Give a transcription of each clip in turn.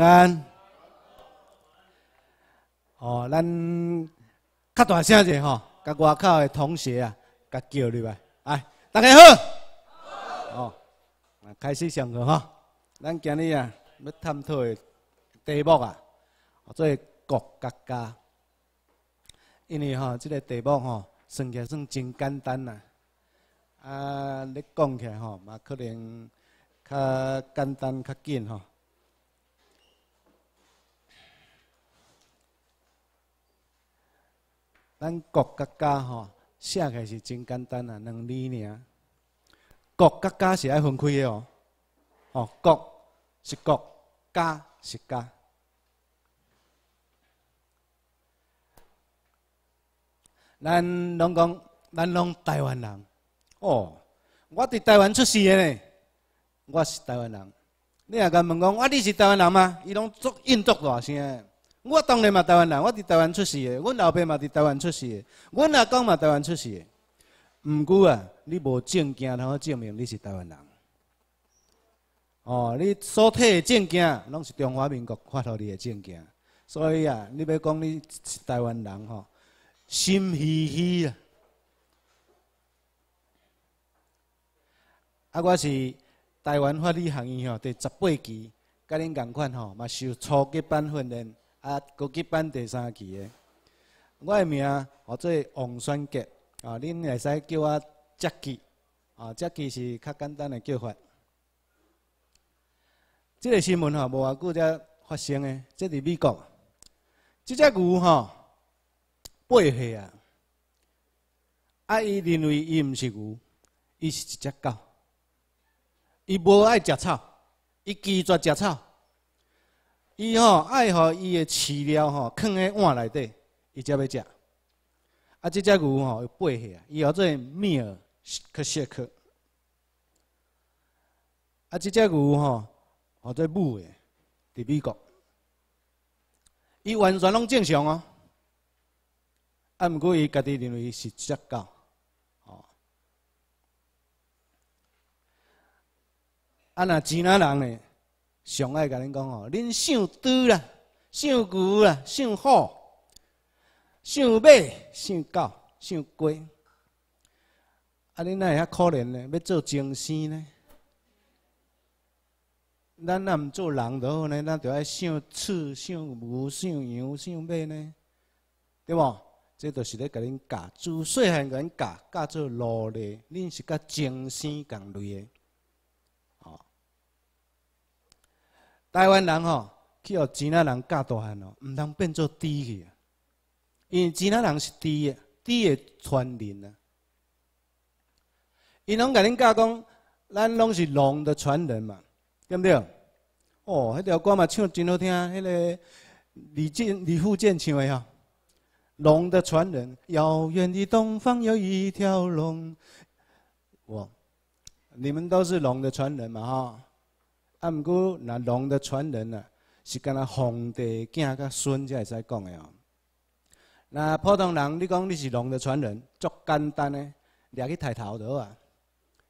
啊！哦，咱较大声者吼，甲外口诶同学啊，甲叫入来。来，大家好！哦，开始上课吼。咱今日啊要探讨诶题目啊，做国家家。因为吼，即个题目吼，算起来算真简单呐、啊，你讲起来吼，嘛可能较简单较紧吼。咱国国家吼写起是真简单啊，两字尔。国国家是爱分开的哦，哦，国是国，家是家。咱拢讲，咱拢台湾人。哦，我伫台湾出世的呢，我是台湾人。你若敢问讲，我你是台湾人吗？伊拢作运作大声。我当然嘛，台湾人。我伫台湾出世的，阮老爸嘛伫台湾出世的，阮阿公嘛台湾出世的。毋过啊，你无证件通证明你是台湾人。哦，你所摕的证件拢是中华民国发互你的证件，所以啊，你要讲你是台湾人吼，心虚虚啊。啊，我是台湾法律学院吼第十八期，甲恁共款吼嘛受初级班训练。啊，高级班第三期的，我诶名号做王选杰，啊，恁会使叫我杰记，啊，杰记是较简单诶叫法。即个新闻吼，无偌久才发生诶，即伫美国，即只牛吼八岁啊，啊，伊认为伊毋是牛，伊是一只狗，伊无爱食草，伊拒绝食草。伊吼爱，互伊的饲料吼囥喺碗内底，伊才要食。啊，即只牛吼八岁，伊做密尔克雪克。啊，即只牛吼在母的，伫美国，伊完全拢正常哦。啊，毋过伊家己认为是只狗。啊，那吉纳人呢？常爱甲恁讲吼，恁想猪啦，想牛啦，想虎，想马，想狗，想鸡，啊恁哪会遐可怜呢？要做精生呢？咱若毋做人多好呢？咱就爱想畜，想牛，想羊，想马呢？对无？这都是咧甲恁教，自细汉甲恁教，教做奴隶，恁是甲精生共类诶。台湾人吼，去互钱他人教大汉哦，毋通变做猪去啊！因为钱他人是猪，猪的传人啊。伊拢甲恁教讲，咱拢是龙的传人嘛，对毋对？哦，迄条歌嘛唱真好听，迄个李健、李富健唱的吼，龙的传人，遥远的东方有一条龙。哇！你们都是龙的传人嘛，哈！啊，毋过那龙的传人呐，是敢那皇帝囝甲孙才会使讲的哦。那普通人，你讲你是龙的传人，足简单嘞，掠去抬头就好，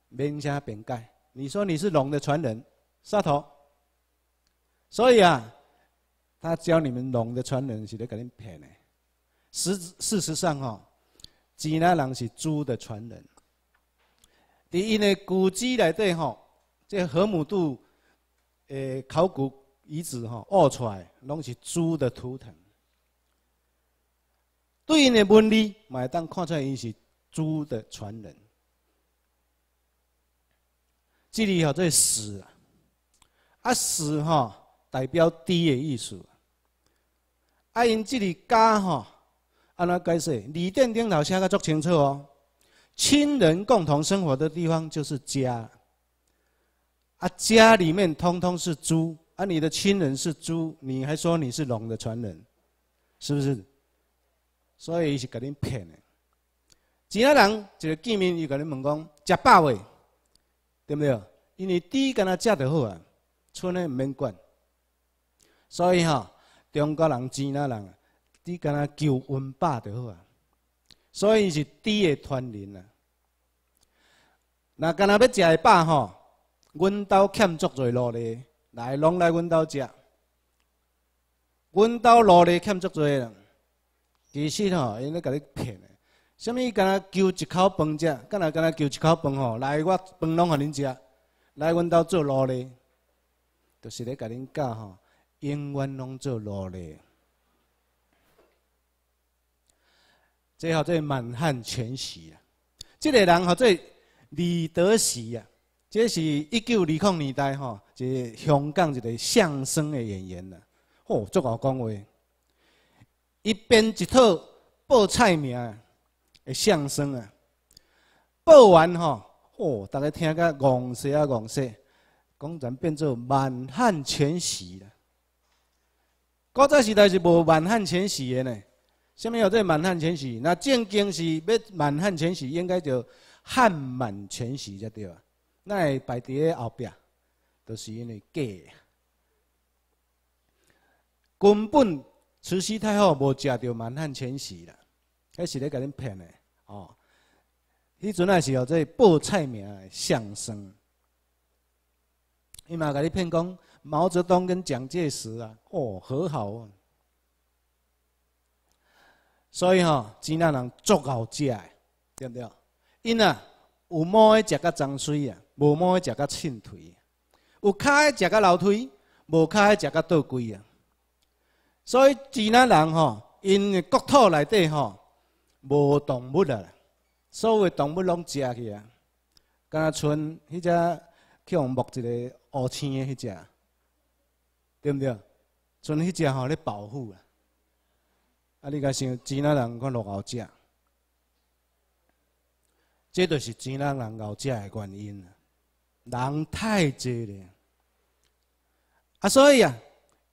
免啥辩解。你说你是龙的传人，杀头。所以啊，他教你们龙的传人是得甲恁骗的。实事实上吼，几那人是猪的传人。第一呢，古籍内底吼，这河姆渡。诶，考古遗址哈挖出来，拢是猪的图腾。对应的文字，买单看出来，伊是猪的传人。这里哈在“死啊“豕”哈代表“猪”的意思。啊，因这里“家”哈，安怎解释？字典顶头写得足清楚哦。亲人共同生活的地方就是家。啊，家里面通通是猪啊，你的亲人是猪，你还说你是龙的传人，是不是？所以是甲你骗的。其他人一见面又甲你问讲，食饱未？对不对？因为猪跟他食就好啊，村内唔免管。所以哈，中国人其哪人，猪跟他求温饱就好啊。所以是猪的传人啊。那干那要食饱吼？阮兜欠足侪路咧，来拢来阮兜食。阮兜路咧，欠足侪人，其实吼，因咧甲你骗的。什么敢若求一口饭食，敢若敢若求一口饭吼，来我饭拢互恁食，来阮兜做路咧，就是咧甲恁教吼，永远拢做路咧。即号即满汉全席啊，即个人号即李德喜啊。即是一九二零年代吼，即香港一个相声的演员啦。吼足够讲话，一边一套报菜名的相声啊，报完吼，哦，大家听个戆说啊，戆说，讲咱变做满汉全席啦。古早时代是无满汉全席的呢，虾米有这满汉全席？那正经是要满汉全席，应该叫汉满全席才对啊。那摆伫咧后壁，都是因为假。根本慈禧太后无食到《满汉全席》啦，迄是咧甲恁骗诶，哦。迄阵啊是有这报菜名诶相声，伊嘛甲你骗讲毛泽东跟蒋介石啊，哦和好啊。所以吼，真那人足好食的对不对？因呐有的食甲脏水啊。无毛的食甲寸腿；有骹诶，食甲楼梯，无骹诶，食甲倒龟啊！所以钱呐人吼，因诶骨头内底吼无动物啊，所有动物拢食去啊，敢若剩迄只去用木一个乌青诶迄只，对不对？剩迄只吼咧保护啊！啊，你甲想钱呐人看偌好食，即就是钱呐人好食诶原因。人太济了，啊，所以啊，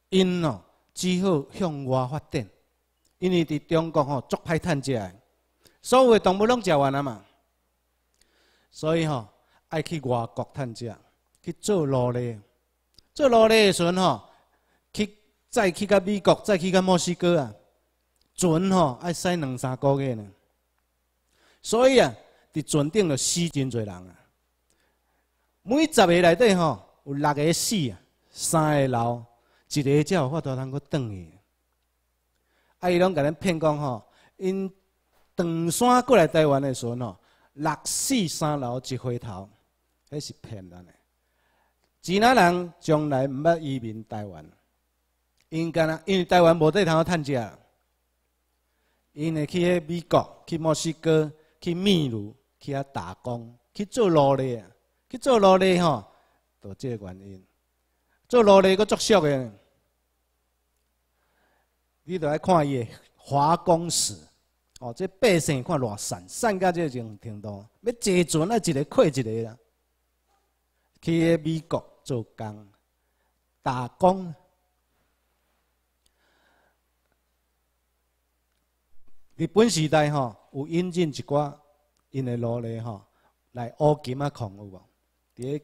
因哦只好向外发展，因为伫中国吼足歹趁食，所有嘅动物拢食完啊嘛，所以吼爱去外国趁食，去做奴隶。做奴隶诶时阵吼，去再去个美国，再去个墨西哥啊，船吼爱驶两三个月呢，所以啊，伫船顶著死真侪人啊。每十个内底吼，有六个死，三个老，一个才有法度通阁转去。啊！伊拢甲咱骗讲吼，因唐山过来台湾的时阵吼，六死三老一回头，迄是骗人的。越南人从来毋捌移民台湾，因干呐？因为台湾无地通趁食，因会去美国、去墨西哥、去秘鲁去遐打工，去做奴隶。去做奴隶吼，就这个原因。做奴隶佫作穑个，你著爱看伊个华工史，哦，即百姓看偌善，善到即种程度。要坐船，一个挤一个啦，去美国做工、打工。日本时代，吼，有引进一挂因个奴隶吼，来挖金啊矿有无？伫咧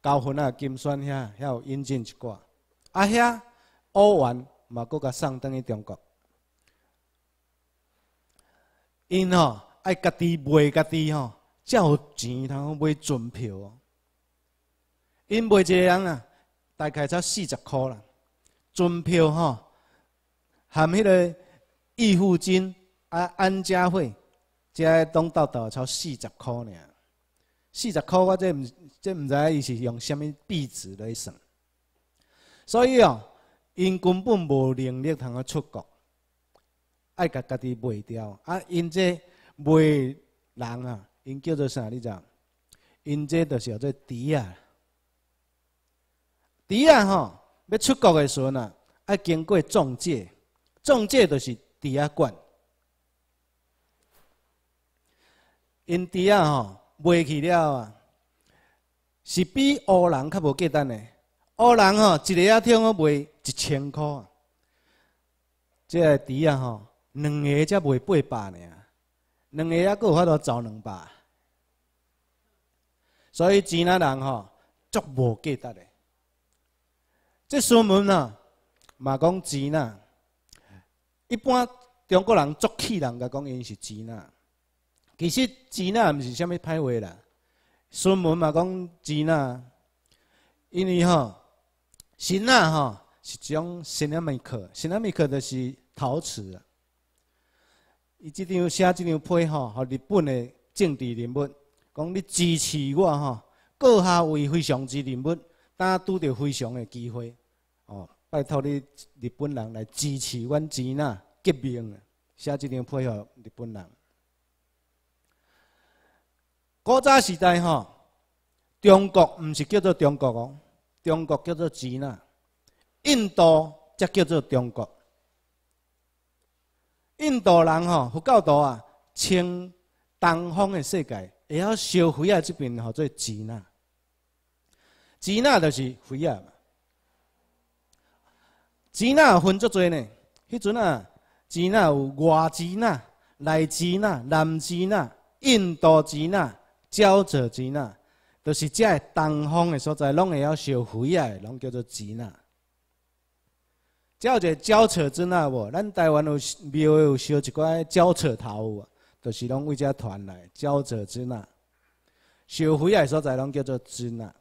高分啊，金酸遐，遐有引进一挂。啊遐欧元嘛，更甲送登去中国。因吼爱家己卖家己吼，才有钱通买船票。因卖一个人啊，大概才四十块啦。船票吼，含迄个预付金、啊、安家费，加东到岛才四十块尔。四十块，我这唔这唔知伊是用什么币值来算。所以哦，因根本无能力通啊出国，爱甲家己卖掉。啊，因这卖人啊，因叫做啥？你知？因这就是叫做猪啊。猪啊，吼，要出国的时阵啊，要经过中介，中介就是抵押官。因抵押吼。卖去了啊，是比乌人较无简单嘞。乌人吼，一个啊听啊卖一千块，个猪啊吼，两个才卖八百尔，两个啊搁有法度赚两百。所以钱那人吼足无价值的。这说明啊，嘛讲钱呐，一般中国人足气人的讲因是钱呐。其实钱娜毋是虾物歹话啦，孙文嘛讲钱呐，因为吼，吉呐吼是一种神娜米克，神娜米克就是陶瓷。伊即张写即张批吼，互日本的政治人物，讲你支持我吼，阁下为非常之人物，当拄着非常的机会，哦，拜托你日本人来支持阮钱呐革命，写即张批给日本人。古早时代，吼，中国毋是叫做中国哦，中国叫做支那，印度则叫做中国。印度人，吼，佛教徒啊，称东方的世界，会晓烧灰啊，即边号做支那，支那就是灰啊嘛。吉分足多呢，迄阵啊，支那有外支那、内支那、南支那、印度支那。焦土之难，都是遮东方的所在，拢会晓烧火啊，拢叫做之有叫个焦土之那无？咱台湾有庙有烧一块焦土头啊，就是拢为遮传来焦土之那。烧火的所在，拢叫做支那。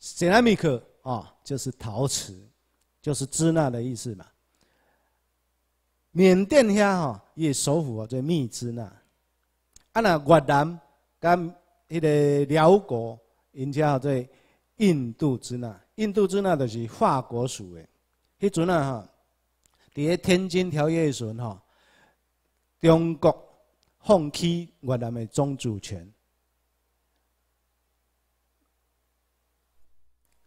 Ceramic 哦，就是陶瓷，就是支那的意思嘛。缅甸遐吼，伊首府叫密支那。啊！那越南、跟迄个辽国，因家号做印度支那。印度支那就是法国属的。迄阵啊，哈，伫咧天津条约时阵，哈，中国放弃越南的宗主权，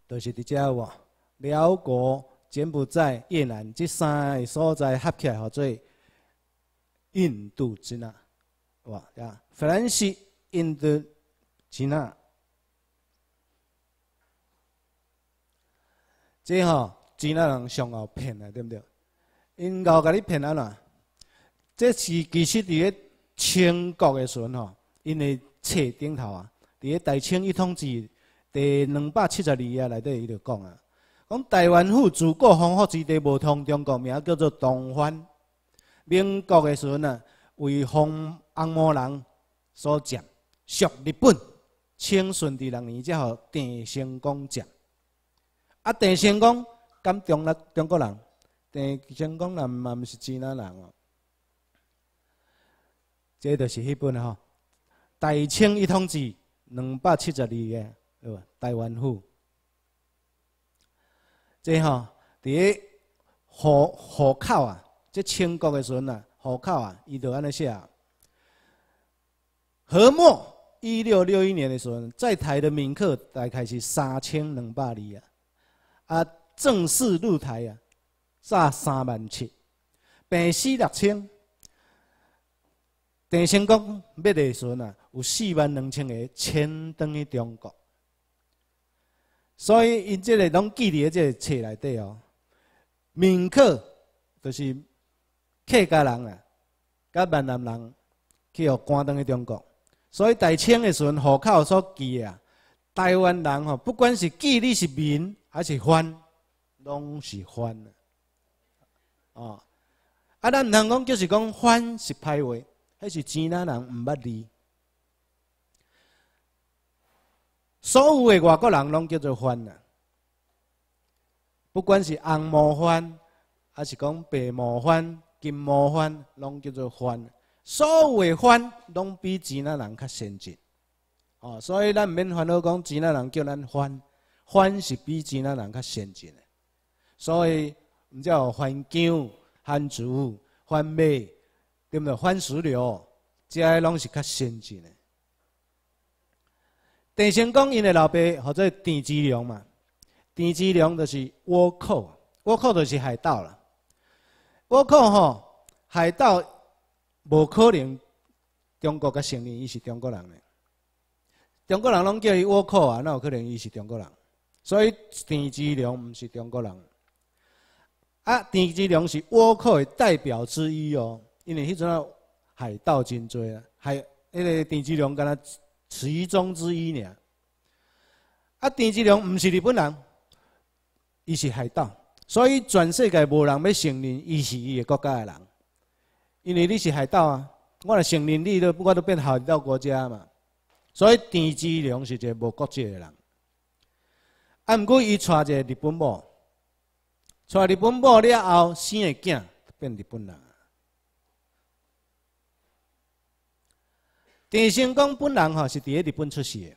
就是伫遮哇，辽国、柬埔寨、越南这三个所在合起来号做印度支那。哇呀！法兰西在指南，最后指南人上后骗的，对不对？因后甲你骗安啦。这是其实伫个清国的时吼，因的册顶头啊，伫个《大清一统治第两百七十二页内底伊就讲啊，讲台湾府自古风土之地无通中国名叫做东湾。民国的时呢，为防红毛人所讲属日本，清顺治六年才予郑成功讲。啊，郑成功敢中了中国人？郑成功人嘛，毋是真南人哦。即就是迄本吼，大清一统志两百七十二个台湾府。即吼，伫一户户口啊，即清国诶时阵啊，户口啊，伊就安尼写。何末一六六一年的时阵，在台的闽客大概是三千两百里啊，啊，正式入台啊，卅三万七，病死六千，郑成功要的时阵啊，有四万两千个迁登去中国，所以因这个拢记伫这册里底哦。闽客就是客家人啊，甲闽南人去互赶登去中国。所以大清的时阵户口所记啊，台湾人吼，不管是记你是民还是藩，拢是藩啊。哦，啊咱人讲就是讲藩是歹话，迄是钱南人毋捌字。所有的外国人拢叫做藩啊，不管是红毛藩，还是讲白毛藩、金毛藩，拢叫做藩。所为番拢比钱的人较先进，哦，所以咱唔免烦恼讲钱的人叫咱番，番是比钱的人较先进的，所以唔只有番姜、番竹、番麦，对不对？番石榴，这些拢是较先进的。郑成功因的老爸，或者郑芝龙嘛，郑芝龙就是倭寇，倭寇就是海盗啦，倭寇吼，海盗。无可能，中国甲承认伊是中国人呢。中国人拢叫伊倭寇啊，那有可能伊是中国人？所以田志良毋是中国人，啊，田志良是倭寇诶代表之一哦。因为迄阵啊，海盗真侪啊，系迄个田志良敢若其中之一尔。啊，田志良毋是日本人，伊是海盗，所以全世界无人要承认伊是伊个国家诶人。因为你是海盗啊！我若承认你都，不过都变海盗国家嘛。所以田志良是一个无国籍的人。啊，毋过伊娶一个日本某，娶日本某了后生的囝变日本人。田心功本人吼是伫日本出世的。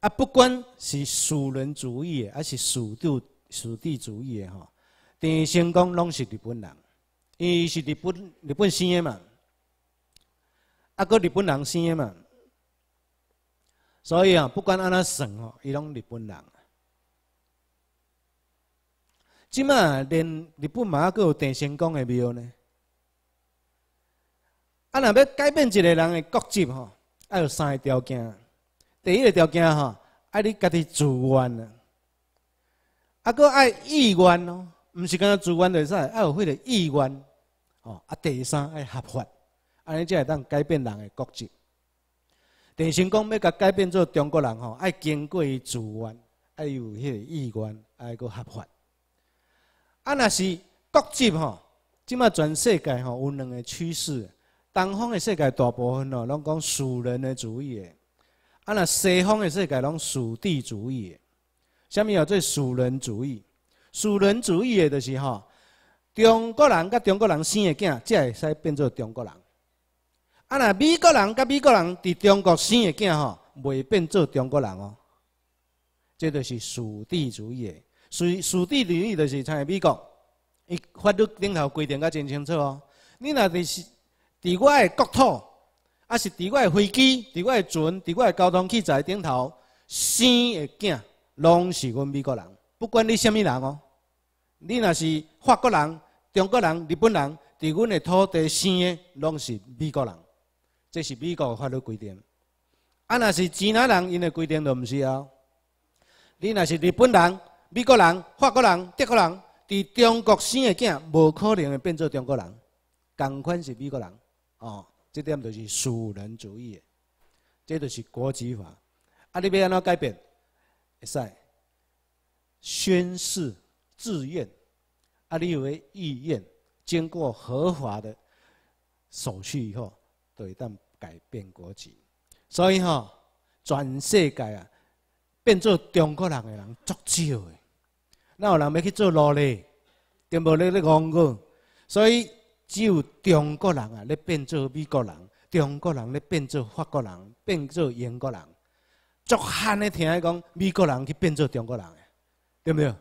啊，不管是属人主义的还是属地属地主义的吼，田心功拢是日本人。伊是日本日本生的嘛？啊，个日本人生的嘛，所以啊，不管安怎算吼，伊拢日本人。即嘛连日本妈个有郑成功的庙呢？啊，若要改变一个人的国籍吼，要有三个条件。第一个条件吼，爱你家己自愿，啊，个爱意愿哦。唔是讲自愿就使，要有迄个意愿。吼，啊，第三爱合法，安尼才会当改变人的国籍。第成讲要甲改变做中国人吼，爱经过伊自愿，爱有迄个意愿，爱个合法。啊，若是国籍吼，即马全世界吼有两个趋势，东方的世界大部分吼拢讲属人的主义，的，啊，若西方的世界拢属地主义。的。下面有做属人主义，属人主义的的是吼。中国人甲中国人生的囝，才会使变做中国人。啊，若美国人甲美国人伫中国生的囝吼，袂变做中国人哦。这就是属地主义的。属属地主义就是像美国，伊法律顶头规定甲真清楚哦。你若伫是伫我的国土，啊是伫我的飞机、伫我的船、伫我的交通工具顶头生的囝，拢是阮美国人，不管你什么人哦。你若是法国人、中国人、日本人，伫阮的土地生的，拢是美国人，这是美国的法律规定。啊，若是越南人，因的规定就毋是哦。你若是日本人、美国人、法国人、德国人，伫中国生的囝，无可能会变做中国人，共款是美国人。哦，这点就是属人主义，这就是国籍法。啊，你要安怎改变，会使宣誓自愿。你以为意愿经过合法的手续以后，都一旦改变国籍，所以吼，全世界啊变做中国人的人足少的，哪有人要去做奴隶？全部咧咧外国，所以只有中国人啊咧变做美国人，中国人咧变做法国人，变做英国人，足罕咧听讲美国人去变做中国人，对不对？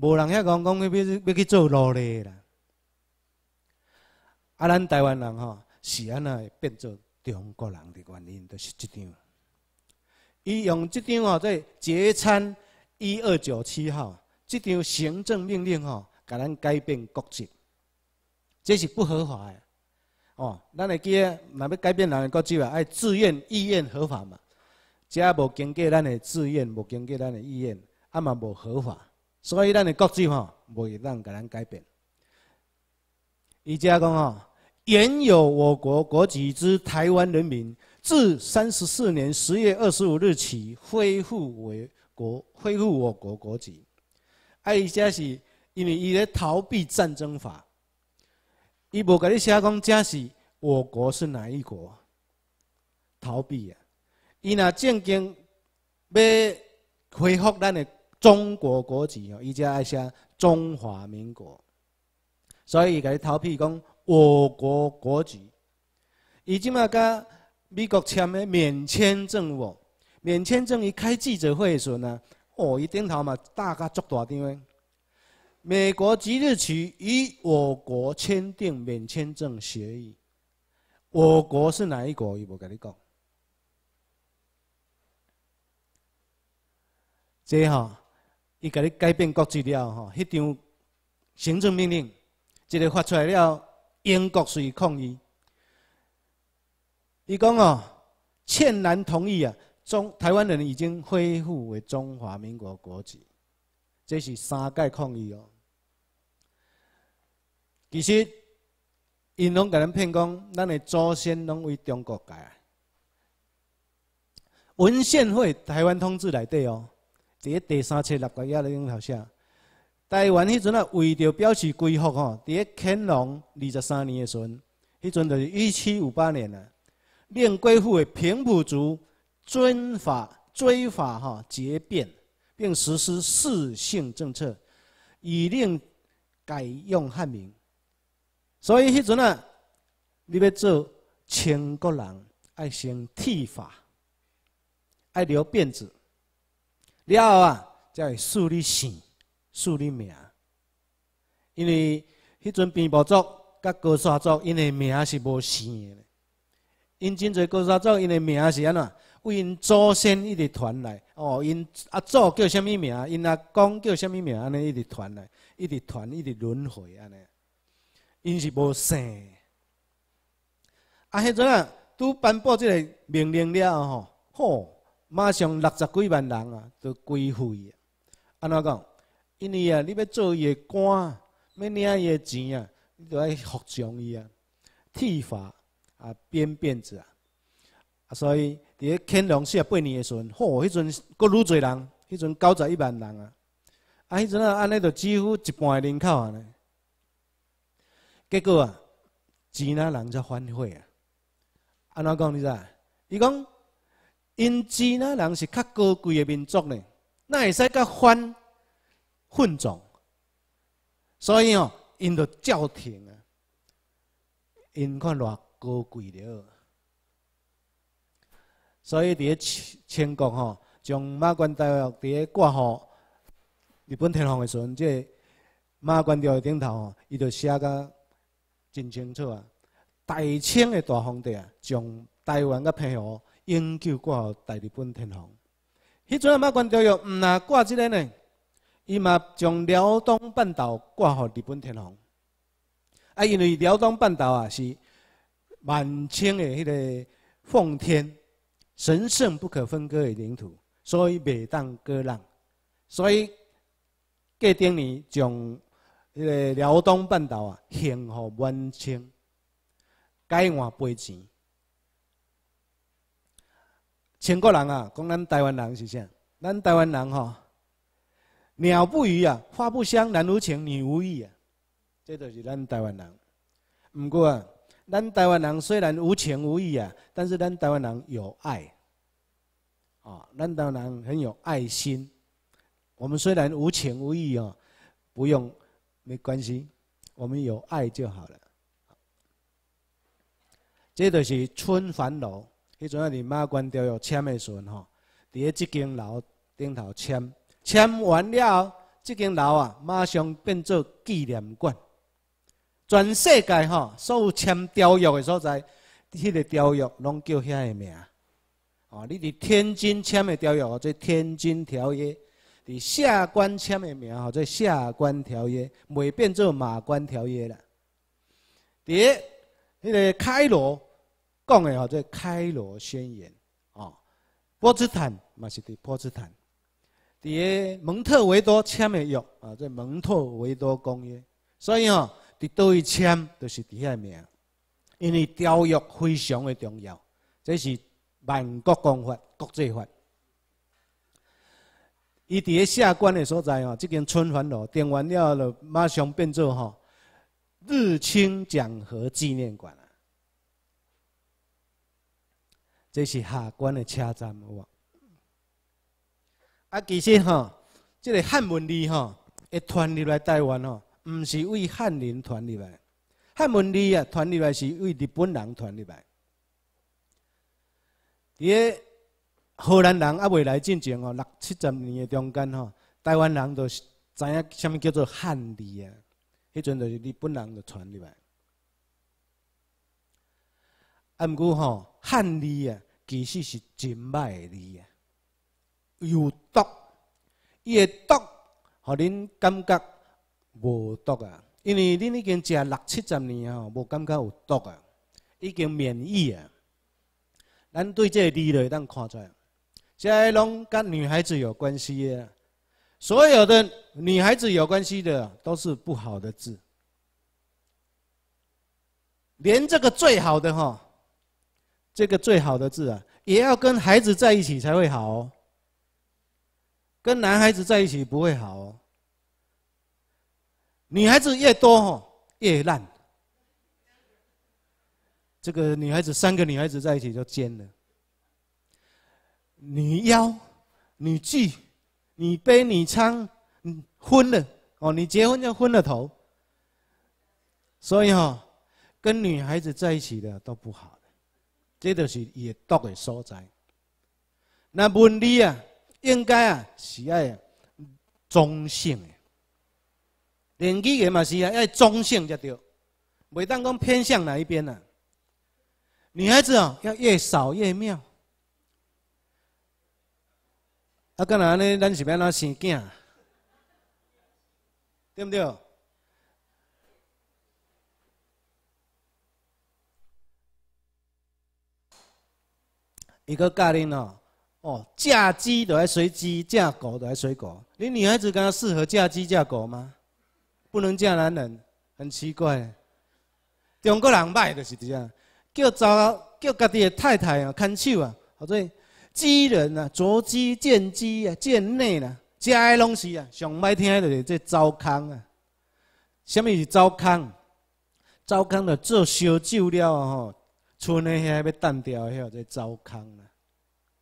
无人遐讲讲要要去做奴隶啦！啊，咱台湾人吼是安那会变做中国人的原因，就是这张。伊用这张吼，即《决餐一二九七号》这张行政命令吼，甲咱改变国籍，这是不合法的。哦，咱会记啊，若欲改变人的国籍话，要自愿意愿合法嘛。遮无经过咱的自愿，无经过咱的意愿，啊嘛无合法。所以咱的国籍吼，未能给咱改变。伊只讲吼，原有我国国籍之台湾人民，自三十四年十月二十五日起恢复为国，恢复我国国籍。啊，伊只是因为伊咧逃避战争法，伊无甲你写讲，只是我国是哪一国？逃避啊！伊那正经要恢复咱的。中国国籍哦，伊就爱写中华民国，所以伊给你逃避讲我国国籍。伊即嘛甲美国签诶免签证哦，免签证伊开记者会诶时阵啊，哦伊顶头嘛大家足大地方，美国即日起与我国签订免签证协议，我国是哪一国？伊无甲你讲，即下。伊甲你改变国籍了吼，迄张行政命令，一个发出来了，英国税抗议。伊讲哦，欠然同意啊，中台湾人已经恢复为中华民国国籍，这是三届抗议哦。其实，因拢甲咱骗讲，咱的祖先拢为中国啊，文献会台湾通知来对哦。在第三册六百页的顶头写，台湾迄阵啊，为着表示归复吼，咧乾隆二十三年嘅时，迄阵就是一七五八年啊，令归附为平埔族尊法追法哈结变，并实施四姓政策，以令改用汉名。所以迄阵啊，你要做清国人，爱先剃发，爱留辫子。了后啊，才会竖立姓，竖立名。因为迄阵编部族、甲高山族，因的名是无姓的。因真侪高山族，因的名是安怎？为因祖先一直传来。哦，因阿祖叫什么名？因阿公叫什么名？安尼一直传来，一直传，一直轮回安尼。因是无姓。啊，迄阵啊，拄颁布这个命令了后吼，吼。马上六十几万人啊，都归会啊！安怎讲？因为啊，你要做伊个官，要领伊个钱啊，你就要服从伊啊，剃发啊，编辫子啊。所以伫咧隆四十八年个时阵，好，迄阵佫愈侪人，迄阵九十一万人啊，啊，迄阵啊，安尼就几乎一半个人口啊。呢。结果啊，钱啊人则反悔啊！安怎讲？你知？伊讲。因只那人是较高贵的民族呢，那会使较反混种，所以哦，因就叫停啊。因看偌高贵了，所以伫咧清国吼，从马关条约伫咧挂号日本天皇的时阵，即马关条约顶头哦，伊就写甲真清楚啊，大清的大皇帝啊，从台湾甲平和。永久挂给大日本天皇。迄阵啊，马关条约唔呐挂即个呢，伊嘛将辽东半岛挂号日本天皇。啊，因为辽东半岛啊是满清的迄个奉天神圣不可分割的领土，所以袂当割让。所以过顶年从迄个辽东半岛啊献予满清，改换赔钱。全国人啊，讲咱台湾人是啥？咱台湾人哈，鸟不语啊，花不香，男无情，女无义啊。这就是咱台湾人。不过，咱台湾人虽然无情无义啊，但是咱台湾人有爱。哦，咱台湾人很有爱心。我们虽然无情无义哦，不用没关系，我们有爱就好了。这就是春寒楼。迄阵啊，伫马关条约签的时阵吼，伫在即间楼顶头签，签完了，即间楼啊，马上变做纪念馆。全世界吼，所有签条约的所在，迄个条约拢叫遐个名。哦，你伫天津签的条约，吼，叫天津条约；伫下关签的名，吼，做下关条约，未变做马关条约啦。伫迄个开罗。讲诶吼，这开罗宣言啊，波茨坦嘛是伫波茨坦，伫蒙特维多签诶约啊，这蒙特维多公约，所以吼伫位签都是伫遐名，因为条约非常诶重要，这是万国公法、国际法。伊伫诶下关诶所在吼，即间春帆楼，电完了就马上变做吼日清讲和纪念馆。这是下关的车站，有啊。啊，其实吼，这个汉文字吼，一传入来台湾吼，唔是为汉人传入来。汉文字啊，传入来是为日本人传入来。伫个荷兰人啊，未来进前吼，六七十年的中间吼，台湾人都是知影虾物叫做汉字啊。迄阵就是日本人就传入来。毋过吼。汉字啊，其实是真歹字啊，有毒，伊个毒，互恁感觉无毒啊。因为恁已经食六七十年啊，无感觉有毒啊，已经免疫啊。咱对这字的当看出来，这拢跟女孩子有关系啊。所有的女孩子有关系的都是不好的字，连这个最好的哈。这个最好的字啊，也要跟孩子在一起才会好哦。跟男孩子在一起不会好哦。女孩子越多吼越烂。这个女孩子三个女孩子在一起就尖了。女妖、女妓、女悲、女娼，昏了哦！你结婚就昏了头。所以哦，跟女孩子在一起的都不好。这就是伊的毒的所在。那文理啊，应该啊是爱中性的，年纪嘅嘛是啊爱中性才对，袂当讲偏向哪一边啊。女孩子啊要越少越妙，啊，干那安尼，咱是要哪生囝，对不对？伊个教恁哦，哦，嫁鸡都爱随鸡，嫁狗都爱随狗。你女孩子刚刚适合嫁鸡嫁狗吗？不能嫁男人，很奇怪。中国人歹就是这样，叫糟，叫家己的太太啊牵手啊，或者鸡人啊，捉鸡见鸡啊，见内啊，家诶拢是啊，上歹听就是这糟糠啊。虾米是糟糠？糟糠著做烧酒了啊吼。村诶，遐要单调诶，迄个在糟糠啦，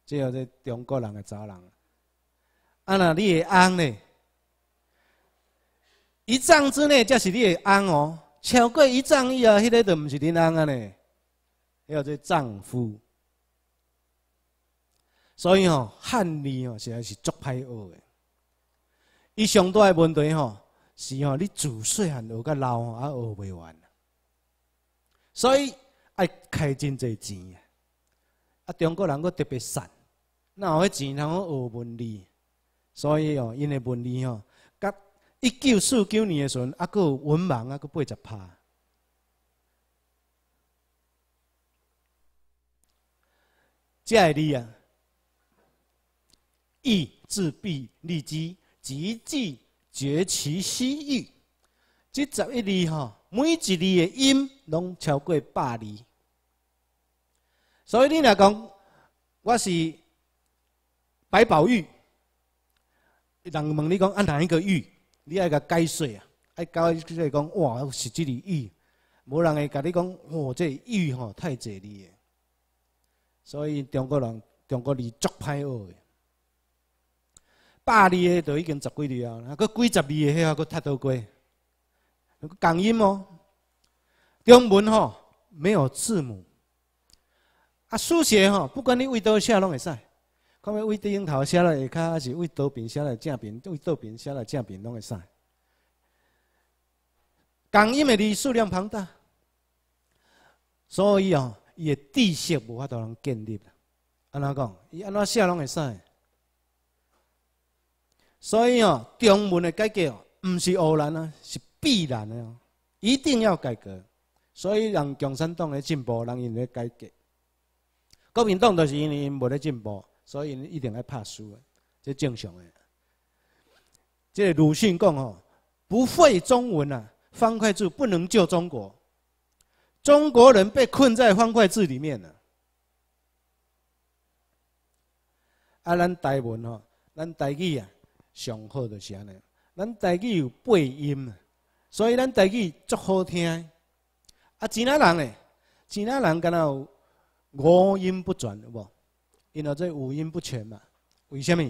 即个在中国人诶糟人啊那你会翁呢？一丈之内则是你诶翁哦，超过一丈以后，迄个著毋是恁翁啊呢。迄个做丈夫。所以吼，汉字吼，实在是足歹学诶。伊上大诶问题吼，是吼你自细汉学到老，还学袂完。所以。爱开真侪钱啊！啊，中国人佫特别善，那有迄钱通学文理，所以哦，因诶文理吼，甲一九四九年诶时阵，啊，佫有文盲啊，佫八十趴。即个字啊，意自必立基，极致绝其私欲。即十一字吼，每一字的音拢超过百字。所以你若讲，我是白宝玉。人问你讲按哪一个玉，你爱甲解释啊，伊解释讲哇是这个玉，无人会甲你讲哇这玉吼太侪了。所以中国人，中国字足歹学的，百二诶都已经十几了，啊，佮几十二个遐佮踢到过。共音哦，中文吼没有字母。啊，书写吼，不管你为倒写拢会使。看要为樱头写了下骹，还是为倒边写了正边，为倒边写了正边拢会使。共因为伊数量庞大，所以哦，伊的知识无法度通建立啦。安怎讲？伊安怎写拢会使。所以哦，中文的改革唔是偶然啊，是必然的哦，一定要改革。所以让共产党个进步，让伊个改革。国民党就是因为因无咧进步，所以一定爱拍输的，这正常的。这鲁迅讲吼，不会中文啊，方块字不能救中国。中国人被困在方块字里面了。啊，咱台文吼，咱台语啊，上好就是安尼。咱台语有八音，所以咱台语足好听。啊，其他人呢？其他人敢有？五音不全，有无？因为这五音不全嘛？为什么？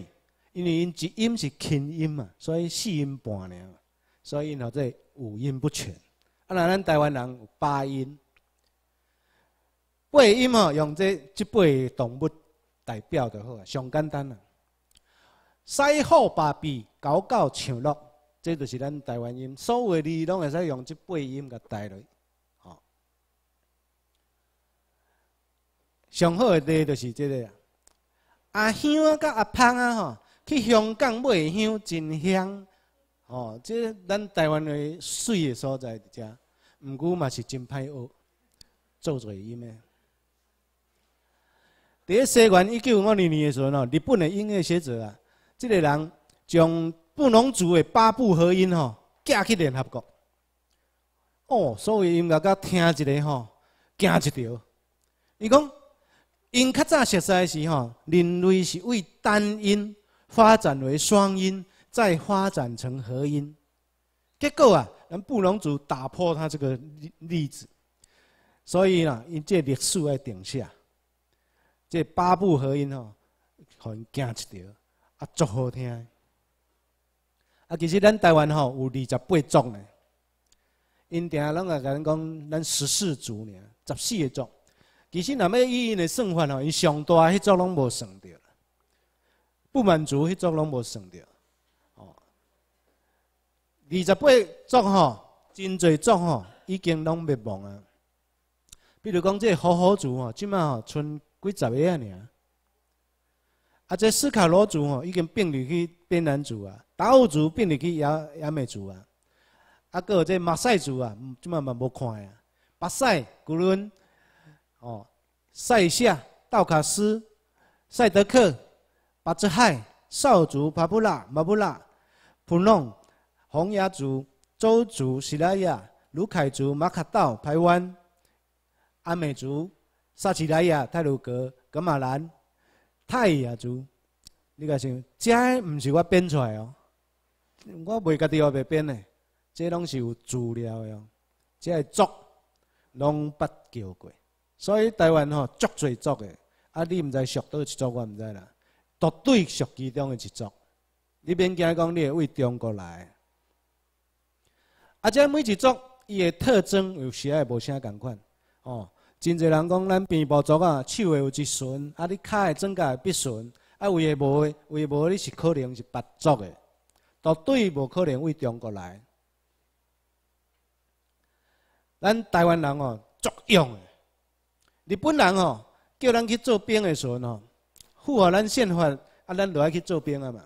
因为因一音是轻音嘛，所以四音半了，所以因呢，这五音不全。啊，那咱台湾人有八音，八音哈，用这这八个动物代表就好啊，上简单啦。狮虎八臂，狗狗唱鹿，这就是咱台湾音，所有的字拢会使用这八音甲带落。上好的地就是这个，阿香啊、甲阿芳啊吼，去香港诶，香真香，哦，即咱台湾诶水诶所在遮，唔过嘛是真歹学，做做音呢。第一，西元一九五二年的时候吼，日本诶音乐学者啊，这个人从布农族诶八部合音吼寄去联合国，哦，所以音乐家听一个吼惊一条，伊讲。因较早熟悉时吼，人类是为单音发展为双音，再发展成合音结果啊。咱布隆族打破他这个例例子，所以啦，因这历史要停下。这八部合音吼，互因惊一跳，啊，足好听。啊，其实咱台湾吼有二十八种呢，因定拢也咱讲咱十四族，呢，十四个族。其实，那么医院的算法吼，伊上大迄组拢无算着，不满足迄组拢无算着。哦，二十八组吼，真侪组吼已经拢灭亡啊。比如讲，这好好族吼，即麦吼剩几十个啊尔。啊，这斯卡罗族吼，已经并入去边南族啊。达乌族并入去也也美族啊。啊，个这马赛族啊，即麦嘛无看啊。巴塞、古伦。哦，塞夏、道卡斯、塞德克、巴兹海、少族、帕布拉、马布拉、普弄、红崖族、周族、希拉雅、卢凯族、马卡岛、台湾、阿美族、萨奇莱亚、泰鲁格、格马兰、泰雅族，你敢想？这唔是我编出来哦，我袂家己话袂编的，这拢是有资料的哦，这族拢捌叫过。所以台湾吼，足最足诶，啊！你毋知属倒一族，我毋知啦。绝对属其中的一族。你免惊讲你会为中国来。啊！即每一族伊诶特征有时系无啥共款，哦，真侪人讲咱面部族啊，手诶有一损，啊！你脚诶指甲会必损，啊！有诶无？有诶无？你是可能是别族诶，绝对无可能为中国来。咱台湾人哦，足勇诶。日本人哦，叫咱去做兵的时阵哦，符合咱宪法，啊，咱就爱去做兵啊嘛。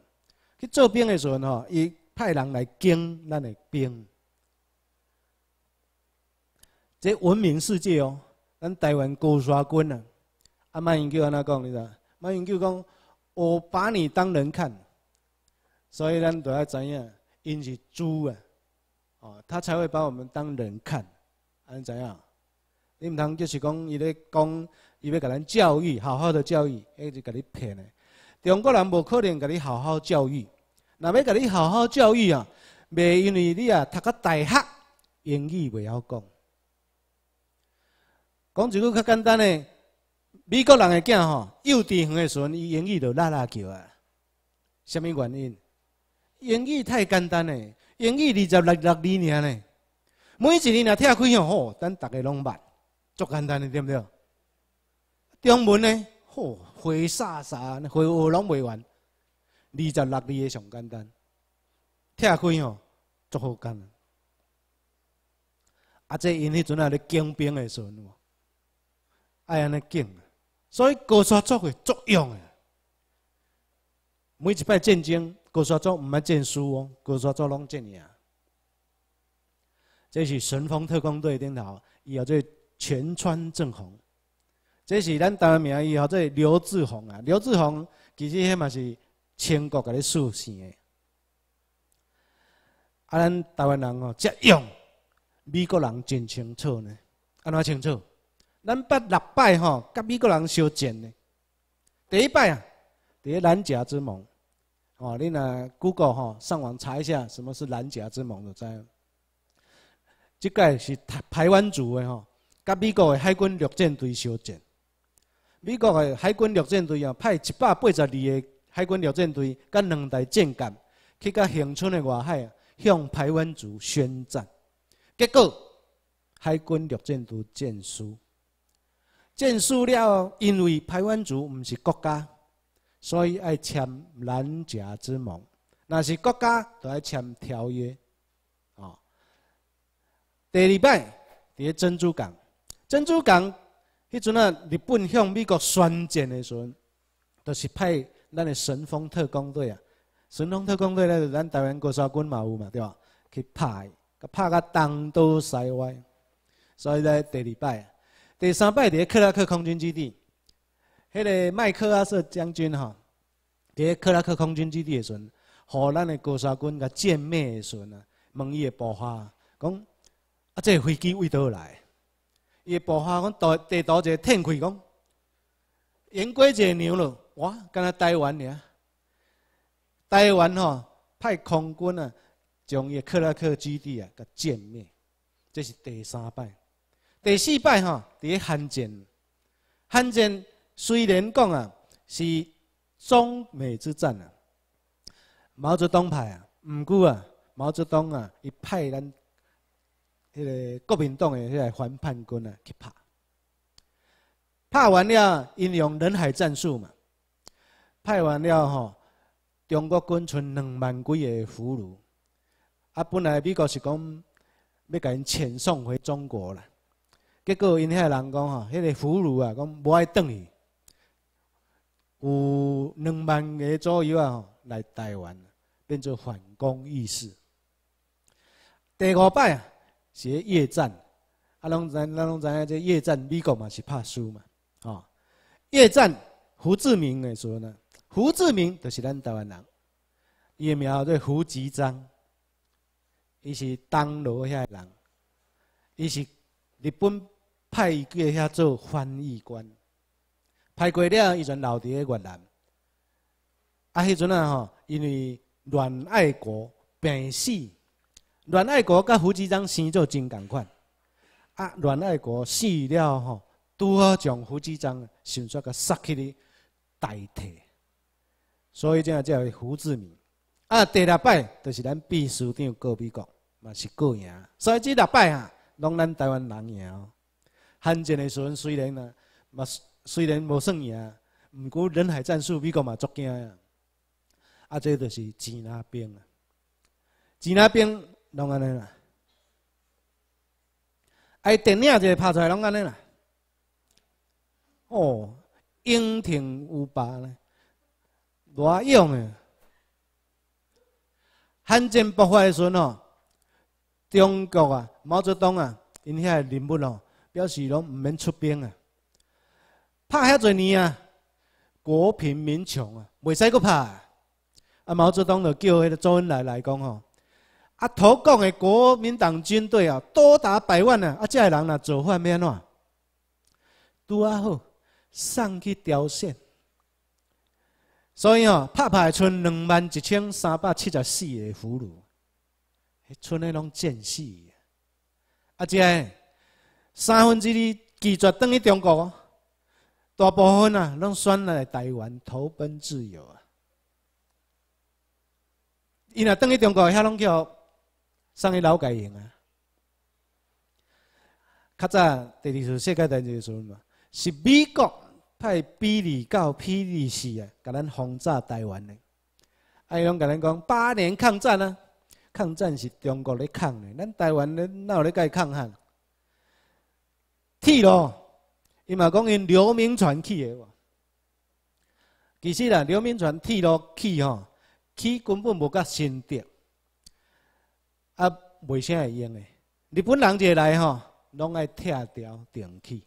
去做兵的时阵哦，伊派人来跟咱的兵，这文明世界哦。咱台湾高砂军啊，阿曼英九安那讲，你知马英九讲，我把你当人看，所以咱都要知影，因是猪啊，哦，他才会把我们当人看，还是怎样？你毋通就是讲，伊咧讲，伊欲甲咱教育，好好的教育，迄就甲你骗的。中国人无可能甲你好好教育，若欲甲你好好教育啊，袂因为你啊读甲大学，英语袂晓讲。讲一句较简单嘞，美国人个囝吼，幼稚园个时阵，伊英语就拉拉叫啊，啥物原因？英语太简单嘞，英语二十六六年尔嘞，每一年若听开向吼，等大家拢捌。足简单的，对不对？中文呢，嚯，挥洒洒，那花学拢未完。二十六字也上简单，拆开哦，足好讲。啊，这因迄阵啊，咧精兵的时阵，爱安尼精。所以高砂族的作用啊，每一摆战争，高砂族唔爱战输哦，高砂族拢战赢。这是神风特工队，顶头伊后最。全川正红，这是咱台湾名医吼，这刘志宏啊。刘志宏其实迄嘛是清国个咧出生的。啊，咱台湾人吼这样，美国人真清楚呢？安怎清楚？咱八六摆吼，甲美国人相战呢。第一摆啊，伫咧南甲之盟，哦，你若 Google 吼，上网查一下什么是南甲之盟就知。这个是台台湾族的吼。甲美国的海军陆战队相战。美国的海军陆战队啊派一百八十二个海军陆战队，甲两台战舰去甲乡村的外海向台湾族宣战，结果海军陆战队战输，战输了因为台湾族毋是国家，所以爱签南甲之盟，若是国家就爱签条约，哦，第二摆伫珍珠港。珍珠港迄阵啊，日本向美国宣战的时阵，就是派咱的神风特工队啊。神风特工队咧，咱台湾国杀军嘛有嘛对吧？去拍伊，拍到东倒西歪。所以咧，第二摆，啊，第三摆伫克拉克空军基地，迄个麦克阿瑟将军哈，伫克拉克空军基地的时阵，和咱的国杀军甲歼灭的时阵啊，问伊的爆发，讲啊，这飞机为倒来？伊爆发讲，倒地倒一个天开讲，演过一个牛咯，哇！敢若台湾尔，台湾吼派空军啊，将伊克拉克基地啊，甲歼灭。这是第三摆，第四摆吼，伫个汉奸，汉奸虽然讲啊，是中美之战啊，毛泽东派啊，毋过啊，毛泽东啊，伊派咱迄个国民党诶迄个反叛军啊，去拍，拍完了，英用人海战术嘛。拍完了吼，中国军剩两万几个俘虏。啊，本来美国是讲要甲因遣送回中国啦，结果因遐人讲吼，迄个俘虏啊，讲无爱返去，有两万个左右啊吼，来台湾，变做反攻意识。第五摆啊。写越战，啊，拢咱咱知影，这越战美国嘛是怕输嘛，哦。越战，胡志明来说呢，胡志明就是咱台湾人，伊也名叫做胡志章，伊是当罗遐人，伊是日本派过去遐做翻译官，派过了伊就留伫个越南，啊，迄阵啊吼，因为阮爱国病死。阮爱国甲胡志章生做真共款，啊！阮爱国死了吼，拄好将胡志章想撮个杀去哩代替，所以才叫胡志明。啊！第六摆就是咱秘书长告美国嘛是过赢，所以这六摆啊，拢咱台湾人赢。哦。汉战的时阵虽然啊嘛虽然无算赢，毋过人海战术美国嘛足惊啊。啊！即就是支那兵，啊，支那兵。拢安尼啦，哎，电影就拍出来拢安尼啦。哦，英挺有把呢，偌勇诶？汉晋爆发诶时哦，中国啊，毛泽东啊，因遐人物哦，表示拢毋免出兵啊，拍遐侪年啊，国贫民穷啊，未使阁拍啊。啊，毛泽东就叫迄个周恩来来讲吼。啊，投共的国民党军队啊，多达百万呢。啊，这个人啊，做反命啊，拄啊好送去朝鲜。所以哦，拍拍剩两万一千三百七十四个俘虏，剩的拢战死。啊，这三分之二拒绝登去中国，大部分啊，拢选来台湾投奔自由啊。伊若登去中国遐拢叫。上去老改型啊！较早第二次世界战争时嘛，是美国派 B 二到比二四啊，甲咱轰炸台湾的。啊，伊拢甲咱讲八年抗战啊，抗战是中国咧抗的，咱台湾咧哪有咧甲伊抗汉？铁路，伊嘛讲因刘铭传起的其实啦，刘铭传铁路起吼，起根本无甲新德，啊，袂啥会用诶！日本人一来吼，拢爱拆掉、重起。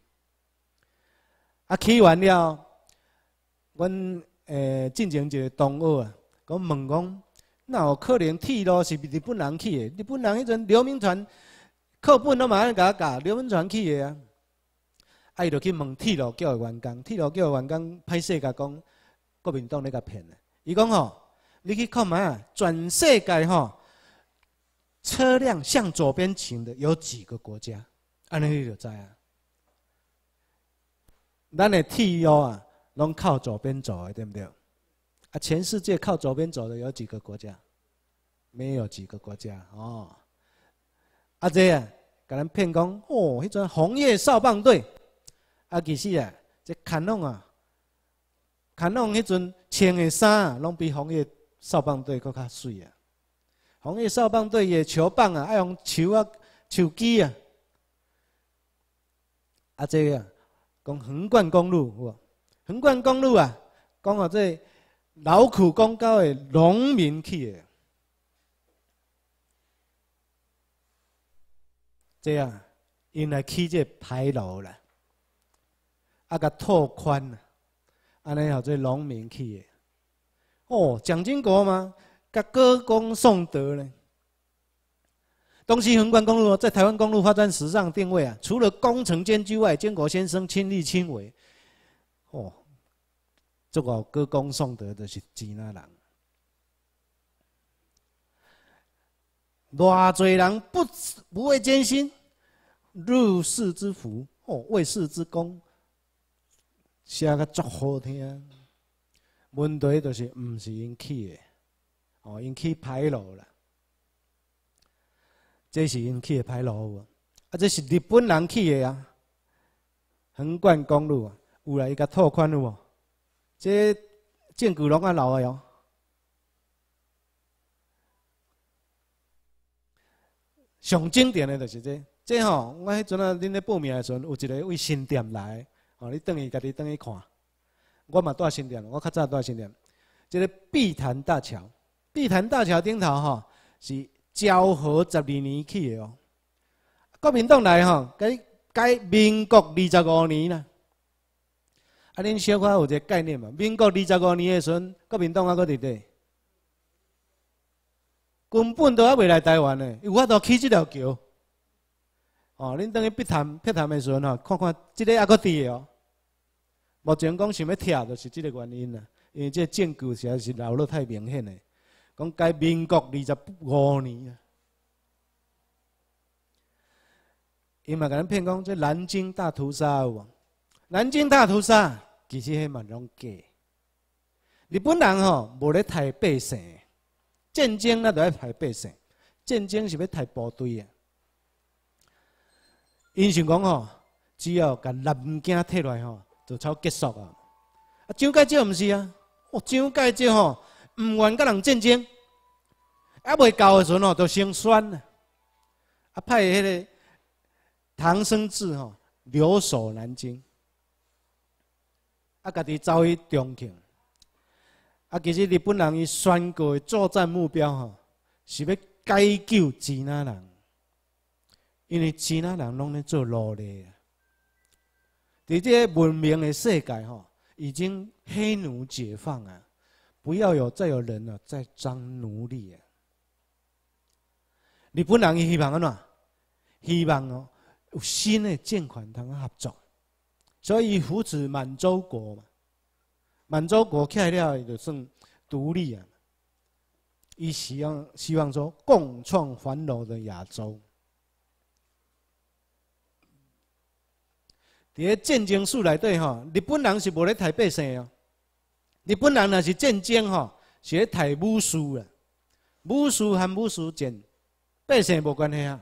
啊，起完了，阮诶，进前一个同学啊，讲问讲，哪有可能铁路是日本人起诶？日本人迄阵刘铭传课本都慢慢甲教，刘铭传起诶啊！啊，伊就去问铁路局个员工，铁路局个员工歹势甲讲，国民党咧甲骗的。伊讲吼，你去看嘛，全世界吼。车辆向左边行的有几个国家？二零一九知啊？咱的 T U 啊，拢靠左边走的，对不对？啊，全世界靠左边走的有几个国家？没有几个国家哦。阿这啊，给咱骗讲哦，迄阵红叶少棒队，啊，其实啊，这卡侬啊，卡侬迄阵穿的衫，啊，拢比红叶少棒队搁较水啊。红一扫棒队也球棒啊，爱用球啊、手机啊。啊，这个讲横贯公路，横贯公路啊，讲我这劳苦功高的农民去的。这样，因来起这牌楼了，啊，个拓宽了，安尼好做农民去的。哦，蒋经国吗？那歌功颂德呢？东西横贯公路在台湾公路发展史上定位啊，除了工程艰巨外，建国先生亲力亲为，哦，这个歌功颂德的是几那人？偌济人不不畏艰辛，入世之福哦，为世之功，写个足好听。问题就是唔是因起嘅。哦，因去歹路啦，这是因去的歹路，啊，这是日本人去的啊，横贯公路啊，有来伊甲拓宽路，即建古龙啊路个哦，上经典的就是这，这吼，我迄阵啊，恁咧报名的时阵，有一个为新店来，哦，你等于家己等于看，我嘛住新店，我较早住新店，即个碧潭大桥。碧潭大桥顶头，吼是昭和十二年起的哦。国民党来，吼改改民国二十五年啦。啊，恁小可有一个概念嘛？民国二十五年的时阵，国民党还搁伫底，根本都还未来台湾诶。有法度起这条桥，哦，恁等于碧潭碧潭的时阵，吼，看看即个还搁伫的哦。目前讲想要拆，就是即个原因啦。因为这建筑实在是老了太明显了。讲改民国二十五年啊，伊嘛甲咱骗讲，这南京大屠杀无？南京大屠杀其实迄嘛拢假。日本人吼无咧杀百姓，战争那都要杀百姓，战争是要杀部队啊。因想讲吼，只要甲南京摕来吼，就超结束啊。啊，蒋介石毋是啊，哦，蒋介石吼。毋愿甲人战争，还未到的时阵哦，就先选啊，啊派迄个唐生智吼留守南京，啊家己走去重庆。啊，其实日本人伊选的作战目标吼，是要解救吉纳人，因为其他人拢咧做奴隶啊。伫这文明的世界吼，已经黑奴解放啊。不要有再有人了，再当奴隶。日本人希望安怎？希望哦，有新的政款通合作，所以扶持满洲国嘛。满洲国起来了，就算独立啊。伊希望希望说，共创繁荣的亚洲。在战争史里底吼，日本人是无咧台北姓哦。日本人也是战争吼，是咧杀武士啊！武士含武士战，百姓无关系啊！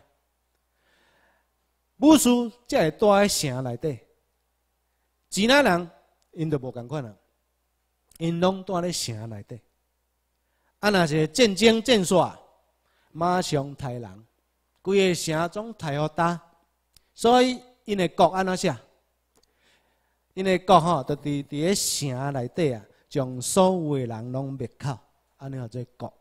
武士才会住喺城内底，其他人因就无共款啊！因拢住咧城内底。啊，若是战争战煞，马上杀人，规个城总杀好大。所以因个国安怎写？因个国吼，就伫伫咧城内底啊！将所有诶人拢灭口，安尼叫做国。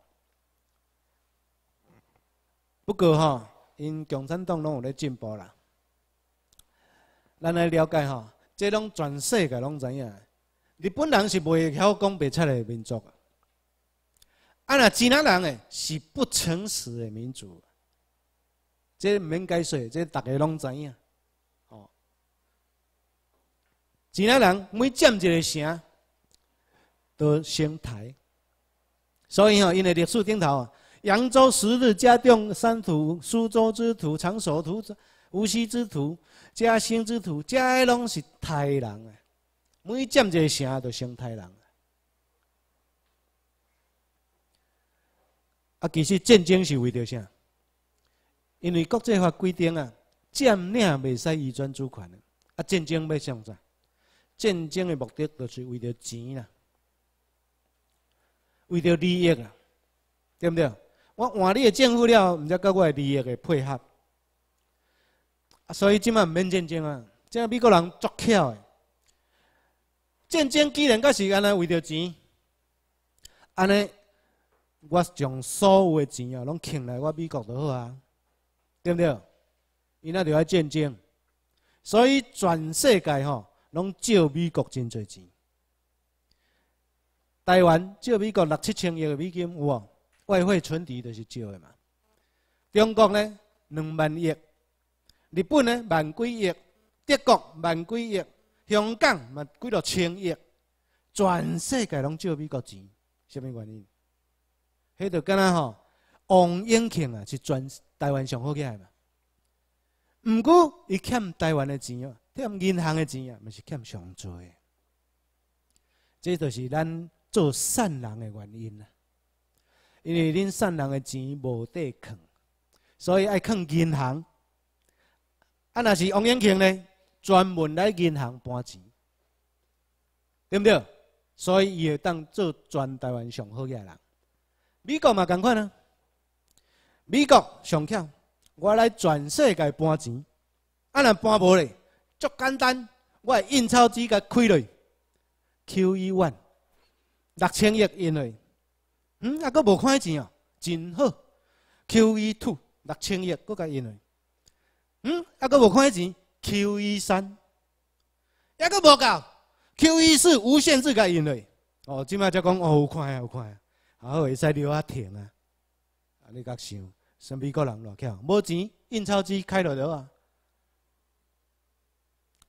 不过吼，因共产党拢有咧进步啦。咱来了解吼，即拢全世界拢知影。日本人是未晓讲白话诶民族，啊若其他人诶是不诚实诶民族，即免解说，即大家拢知影。吼，其他人每占一个城。的兴台，所以吼，因为历史顶头啊，扬州十日、嘉定三土，苏州之土、长沙土、无锡之土、嘉兴之土，遮拢是杀人啊！每占一个城，就杀一人啊！啊，其实战争是为着啥？因为国际法规定啊，占领袂使移转主权的啊，战争要上啥？战争的目的就是为着钱啦。为着利益啊，对不对？我换你的政府了，唔才跟我利益个配合。啊，所以今嘛唔免战争啊，即美国人足巧诶，战争既然阁是安尼为着钱，安尼我将所有诶钱啊拢倾来我美国就好啊，对不对？伊那就爱战争，所以全世界吼拢借美国真侪钱。台湾借美国六七千亿个美金有无？外汇存底就是借的嘛。中国呢两万亿，日本呢万几亿，德国万几亿，香港嘛几落千亿，全世界拢借美国钱，什么原因？迄就干若吼，王永庆啊是全台湾上好起来嘛。唔过伊欠台湾的钱哦，欠银行的钱啊，咪是欠上多嘅。这就是咱。做善人的原因啊，因为恁善人的钱无底藏，所以爱藏银行。啊，若是王永庆呢，专门来银行搬钱，对不对？所以伊会当做全台湾上好嘅人。美国嘛，咁款啊，美国上巧，我来全世界搬钱。啊，若搬无咧，足简单，我印钞机甲开落去，Q n e 六千亿因为，嗯，还佫无看钱哦，真好。Q E two 六千亿佫加因为，嗯，还佫无看钱。Q E 三，还佫无够。Q E 四无限制加因为，哦，即卖才讲哦，有看啊，有看啊，好会使留较停啊。啊，你甲想，像美国人偌巧，无钱印钞机开偌多啊。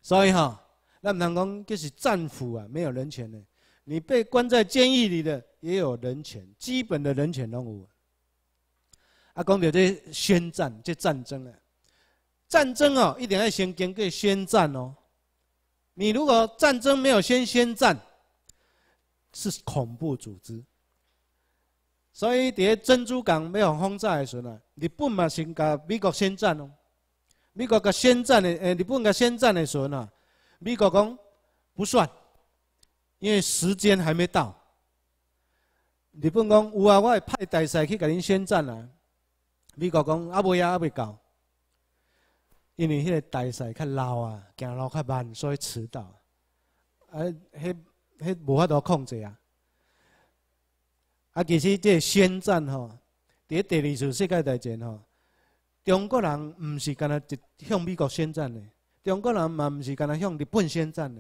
所以吼，咱毋通讲佮是战俘啊，没有人权的。你被关在监狱里的也有人权，基本的人权都有。啊，讲到这宣战，这战争啊，战争哦，一定要先经过宣战哦。你如果战争没有先宣战，是恐怖组织。所以，伫珍珠港没有轰炸的时候呢，日本嘛先甲美国宣战哦。美国甲宣战的，诶，日本甲宣战的时候呢，美国讲不算。因为时间还没到，日本讲有啊，我会派大使去甲您宣战啊。美国讲啊，未啊，阿未到，因为迄个大使较老啊，走路较慢，所以迟到。啊，迄、迄无法度控制啊。啊，其实这宣战吼，伫第二次世界大战吼，中国人毋是干那向美国宣战的，中国人嘛毋是干那向日本宣战的。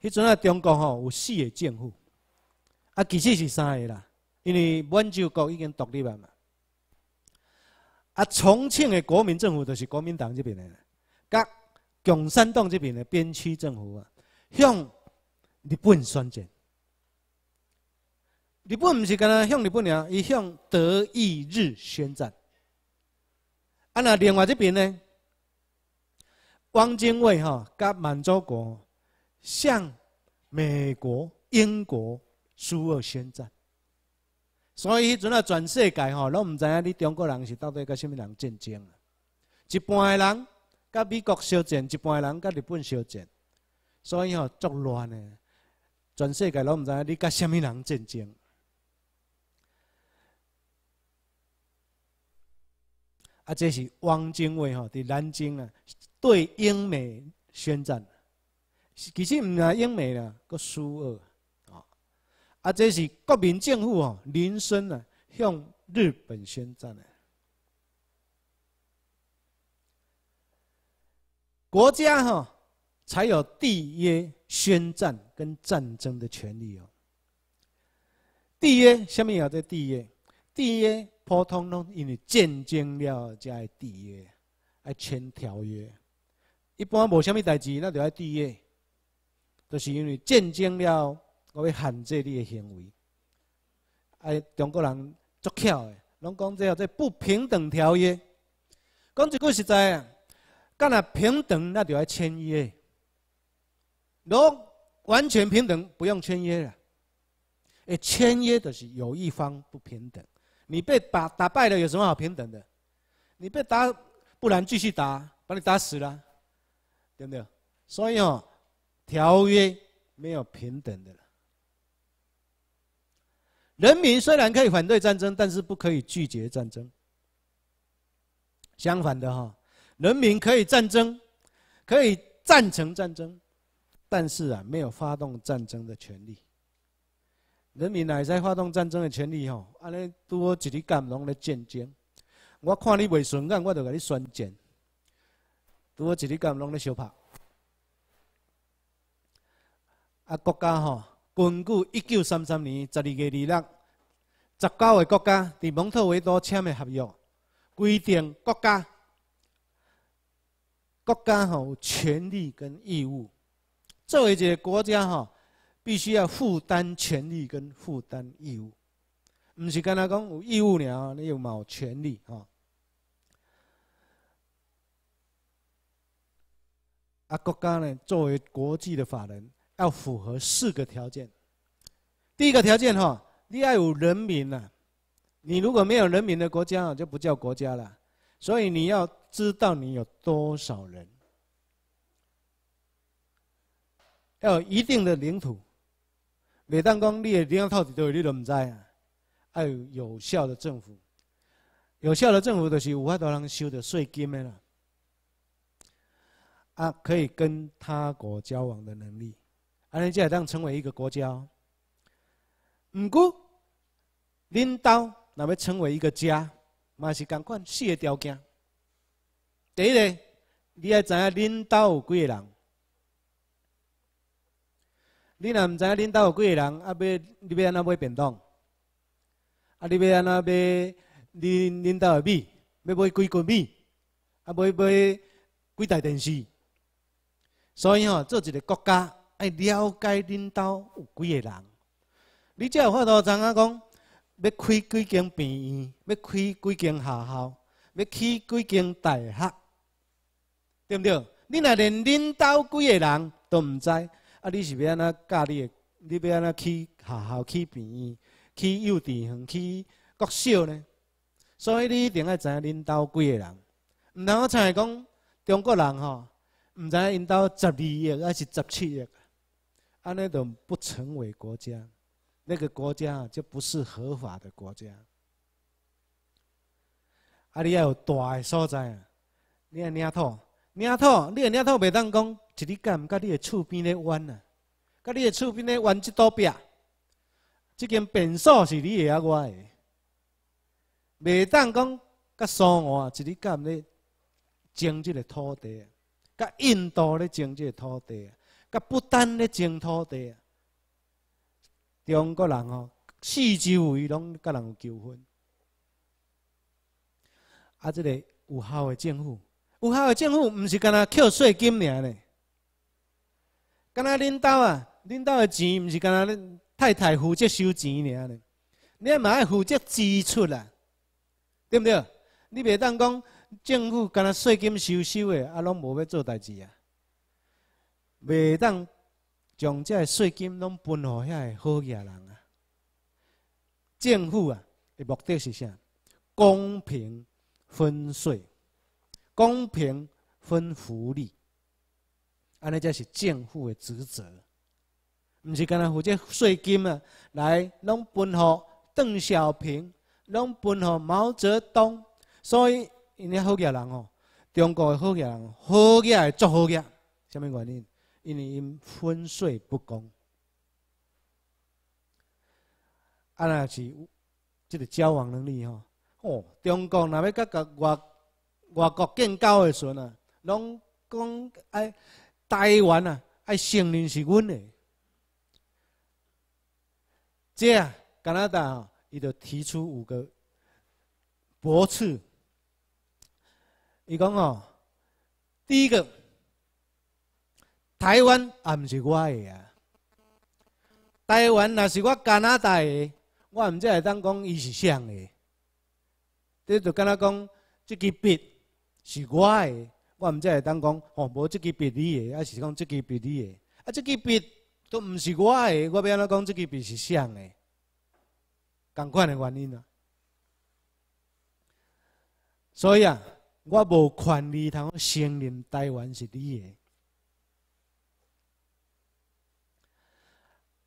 迄阵啊，中国吼有四个政府，啊，其实是三个啦，因为满洲国已经独立啊嘛，啊，重庆的国民政府就是国民党这边的，甲共产党这边的边区政府啊，向日本宣战。日本毋是干他向日本聊，伊向德意日宣战。啊，那另外这边呢，汪精卫哈甲满洲国。向美国、英国、苏俄宣战，所以迄阵啊，全世界吼，拢毋知影你中国人是到底甲什么人战争啊？一半的人甲美国相战，一半的人甲日本相战，所以吼足乱的。全世界拢毋知影你甲什么人战争？啊，这是汪精卫吼，伫南京啊，对英美宣战。其实，唔啊，英美啦，佮苏俄，啊，啊，这是国民政府哦，林森啊，向日本宣战唻。国家吼才有缔约、宣战跟战争的权利哦。缔约，下面有得缔约？缔约普通拢因为战争才会缔约，爱签条约。一般无虾米代志，那就要缔约。就是因为见证了我要限制你的行为，哎，中国人足巧的，拢讲这个这不平等条约，讲一句实在啊，干那平等那就要签约，侬完全平等不用签约了，哎，签约就是有一方不平等，你被打打败了有什么好平等的？你被打，不然继续打，把你打死了，对不对？所以哦。条约没有平等的。人民虽然可以反对战争，但是不可以拒绝战争。相反的，哈，人民可以战争，可以赞成战争，但是啊，没有发动战争的权利。人民哪在发动战争的权利？吼，安尼多一日干拢来战争，我看你未顺眼，我就给你宣战。多一日干拢来相拍。啊，国家吼，根据一九三三年十二月二六，十九个国家伫蒙特维多签的合约，规定国家，国家吼权利跟义务。作为一个国家吼，必须要负担权利跟负担义务，唔是干那讲有义务了，你有冇权利吼？啊，国家呢，作为国际的法人。要符合四个条件，第一个条件哈，你要有人民呐，你如果没有人民的国家就不叫国家了，所以你要知道你有多少人，要有一定的领土，每当讲你的领土到底有你都唔知啊，要有有效的政府，有效的政府就是有法多人收的税金啦，啊，可以跟他国交往的能力。尼才会当成为一个国家，毋过，恁兜若要成为一个家，嘛是共款四个条件。第一个，你要知影恁兜有几个人。你若毋知影恁兜有几个人，啊要你要安怎买便当，啊你要安怎买恁恁兜诶米，要买几斤米，啊买买几台电视。所以吼，做一个国家。爱了解恁兜有几个人？你才有法度，知影讲要开几间病院，要开几间学校，要起几间大学，对毋对？你若连恁兜几个人都毋知，啊，你是要安怎教你个？你要安怎去学校、去病院、去幼稚园、去国小呢？所以你一定要知恁兜几个人。毋通我菜讲中国人吼，毋知恁兜十二个还是十七个。安那种不成为国家，那个国家就不是合法的国家。啊，你要大的所在啊，你诶领土，领土，你诶领土袂当讲一日干毋干，你诶厝边咧弯啊，甲你诶厝边咧弯一道壁，即这平别是你的啊，我的，袂当讲甲苏俄一日干毋咧争这个土地，甲印度咧争这个土地。佮不单咧争土地，啊。中国人吼四周围拢佮人有纠纷。啊，即个有效的政府，有效的政府唔是干那扣税金尔呢？干那领导啊，领导的钱唔是干那太太负责收钱尔呢？你嘛爱负责支出啊？对不对？你袂当讲政府干那税金收收的，啊拢无要做代志啊？袂当将即个税金拢分予遐个好业人啊！政府啊，个目的是啥？公平分税，公平分福利，安尼才是政府个职责，毋是干呐负责税金啊，来拢分予邓小平，拢分予毛泽东。所以因遐好业人吼，中国的好业人，好业的做好业，啥物原因？因为因分税不公，啊那是这个交往能力吼。哦，中国若要甲外外国建交的时阵啊，拢讲哎台湾啊，哎承认是阮的。这加拿大伊就提出五个驳斥，伊讲哦，第一个。台湾也毋是我的啊！台湾若是我加拿大个，我毋则会当讲伊是谁的。你就敢若讲，即支笔是我的，我毋则会当讲哦，无即支笔你的，还是讲即支笔你的？啊，即支笔都毋是我的，我安怎讲即支笔是谁的？共款的原因啊！所以啊，我无权利通承认台湾是你的。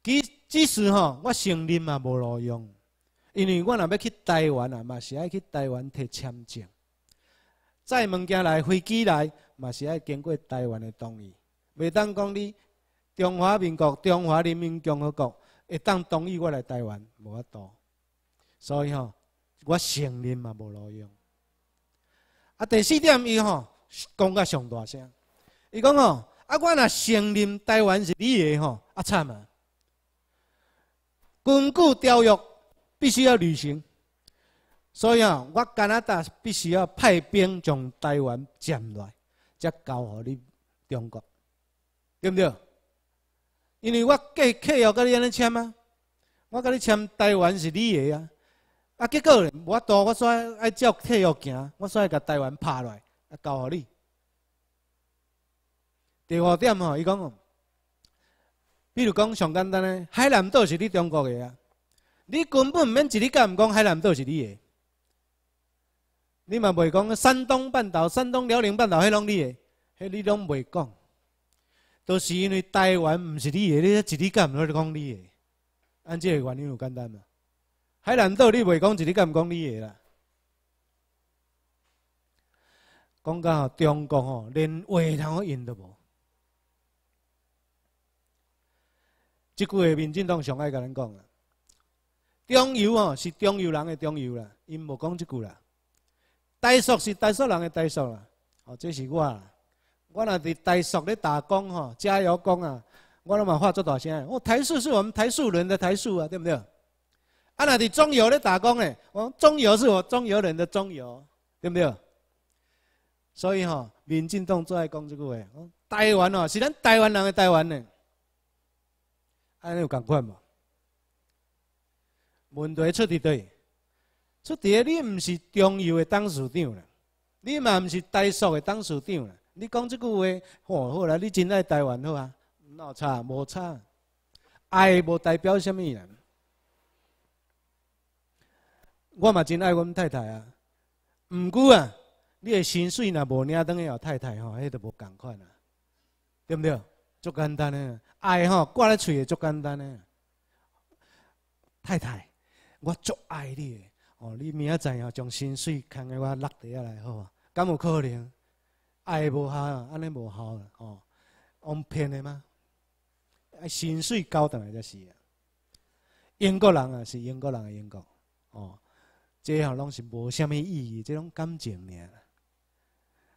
即即使吼，我承认嘛无路用，因为我若要去台湾啊，嘛是爱去台湾摕签证，在物件来、飞机来，嘛是爱经过台湾的同意，袂当讲你中华民国、中华人民共和国会当同意我来台湾无法度。所以吼，我承认嘛无路用。啊，第四点伊吼讲较上大声，伊讲吼啊，我若承认台湾是你的吼，啊惨啊！根据条约，必须要履行，所以啊，我加拿大必须要派兵从台湾占来，才交予你中国，对不对？因为我计契约跟你安尼签啊，我跟你签台湾是你的啊，啊结果咧，我到我煞爱照体育行，我煞爱甲台湾拍来，啊交予你。第五点吼，伊讲。比如讲，上简单咧，海南岛是你中国个啊！你根本唔免一日间唔讲海南岛是你个，你嘛袂讲山东半岛、山东辽宁半岛迄拢你个，迄你拢袂讲，都是因为台湾唔是你个，你一日间唔讲你个，按这个原因有简单嘛。海南岛你袂讲一日间唔讲你个啦，讲到中国哦，连话通我用都无。即句话，民进党上爱甲人讲啦。中油哦，是中油人的中油啦，因无讲即句啦。台塑是台塑人的台塑啦，哦，这是我啦。我若伫台塑咧打工吼，加油工啊，我拢嘛发做大声。我台塑是我们台塑人的台塑啊，对不对？啊，若伫中油咧打工诶，我中油是我中油人的中油，对不对？所以吼，民进党最爱讲即句话。台湾哦，是咱台湾人的台湾诶。安尼有共款无？问题出伫对，出伫你毋是中油诶董事长啦，你嘛毋是台塑诶董事长啦。你讲即句话，好啦，你真爱台湾好啊？有差，无差，爱无代表什么啦？我嘛真爱阮太太啊。毋过啊，你诶薪水若无领阿当嘅老太太吼，迄就无共款啦，对毋对？足简单诶，爱吼挂咧嘴诶，足简单诶。太太，我足爱你诶，哦！你明仔载吼将薪水牵诶我落地来好啊，敢有可能？爱无效，安尼无效个吼，用骗诶吗？薪水交倒来才是。英国人啊，是英国人诶，英国哦。即吼拢是无虾米意义，即种感情尔。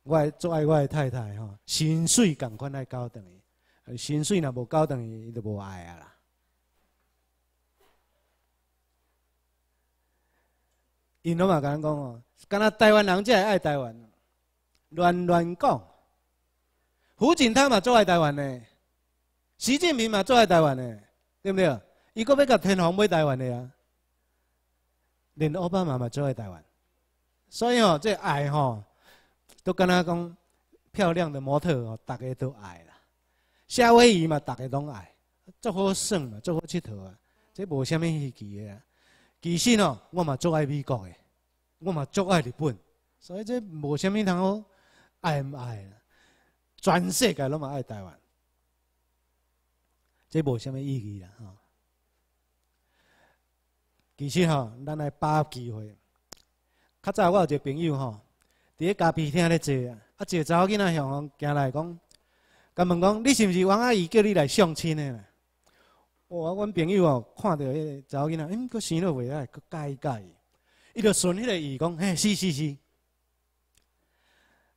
我足爱我诶太太吼，薪水共款爱交倒来。薪水若无高，等于伊就无爱啊啦。因拢嘛甲咱讲哦，敢若台湾人真系爱台湾，乱乱讲。胡锦涛嘛最爱台湾呢，习近平嘛最爱台湾呢，对不对？伊个要甲天皇买台湾的啊，连奥巴马嘛最爱台湾。所以哦，这爱吼，都敢若讲，漂亮的模特哦，逐个都爱。夏威夷嘛，大家拢爱，足好耍嘛，足好佚佗啊！这无虾物意义啊。其实吼我嘛足爱美国诶，我嘛足爱日本，所以这无虾物通好爱毋爱啊。全世界拢嘛爱台湾，这无虾物意义啦！吼。其实吼咱来把握机会。较早我有一个朋友吼伫咧咖啡厅咧坐，啊，一个查某囡仔向我走来讲。甲问讲，你是毋是王阿姨叫你来相亲的？我阮朋友哦，看到迄个查某囡仔，嗯，佫生得袂歹，佫介介，伊就顺迄个意讲，嘿，是是是，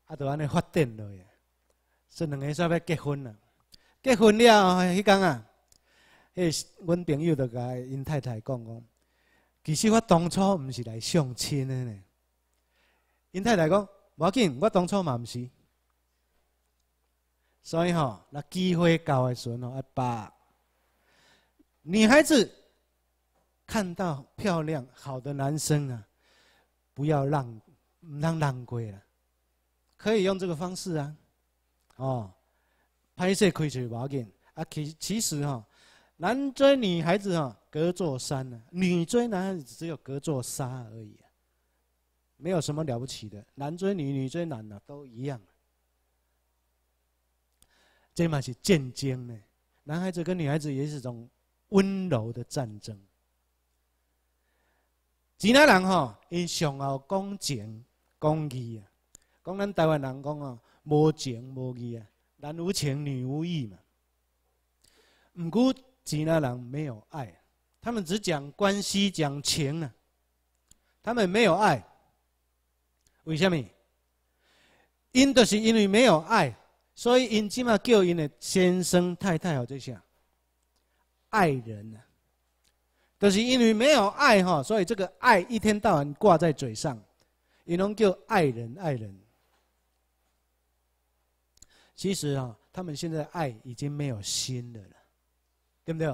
啊，就安尼发展落去，说两个煞要结婚了。结婚了迄佮讲啊，迄阮朋友就甲因太太讲讲，其实我当初毋是来相亲的呢。因太太讲，无要紧，我当初嘛毋是。所以吼，那机会高的时候呢，阿爸，女孩子看到漂亮好的男生啊，不要让，唔让过啦，可以用这个方式啊，哦，拍摄可以去报警啊。其其实哦，男追女孩子哦，隔座山啊，女追男孩子只有隔座沙而已，没有什么了不起的。男追女，女追男啊，都一样。这嘛是战争呢，男孩子跟女孩子也是一种温柔的战争。吉纳人吼，因上后讲情、讲义啊，讲咱台湾人讲啊，无情无义啊，男无情，女无义嘛。唔过吉纳人没有爱，他们只讲关系、讲情啊，他们没有爱。为什么？因都是因为没有爱。所以，因只嘛叫因的先生、太太吼这些爱人呢？就是因为没有爱哈，所以这个爱一天到晚挂在嘴上，因拢叫爱人爱人。其实啊，他们现在爱已经没有心的了，对不对？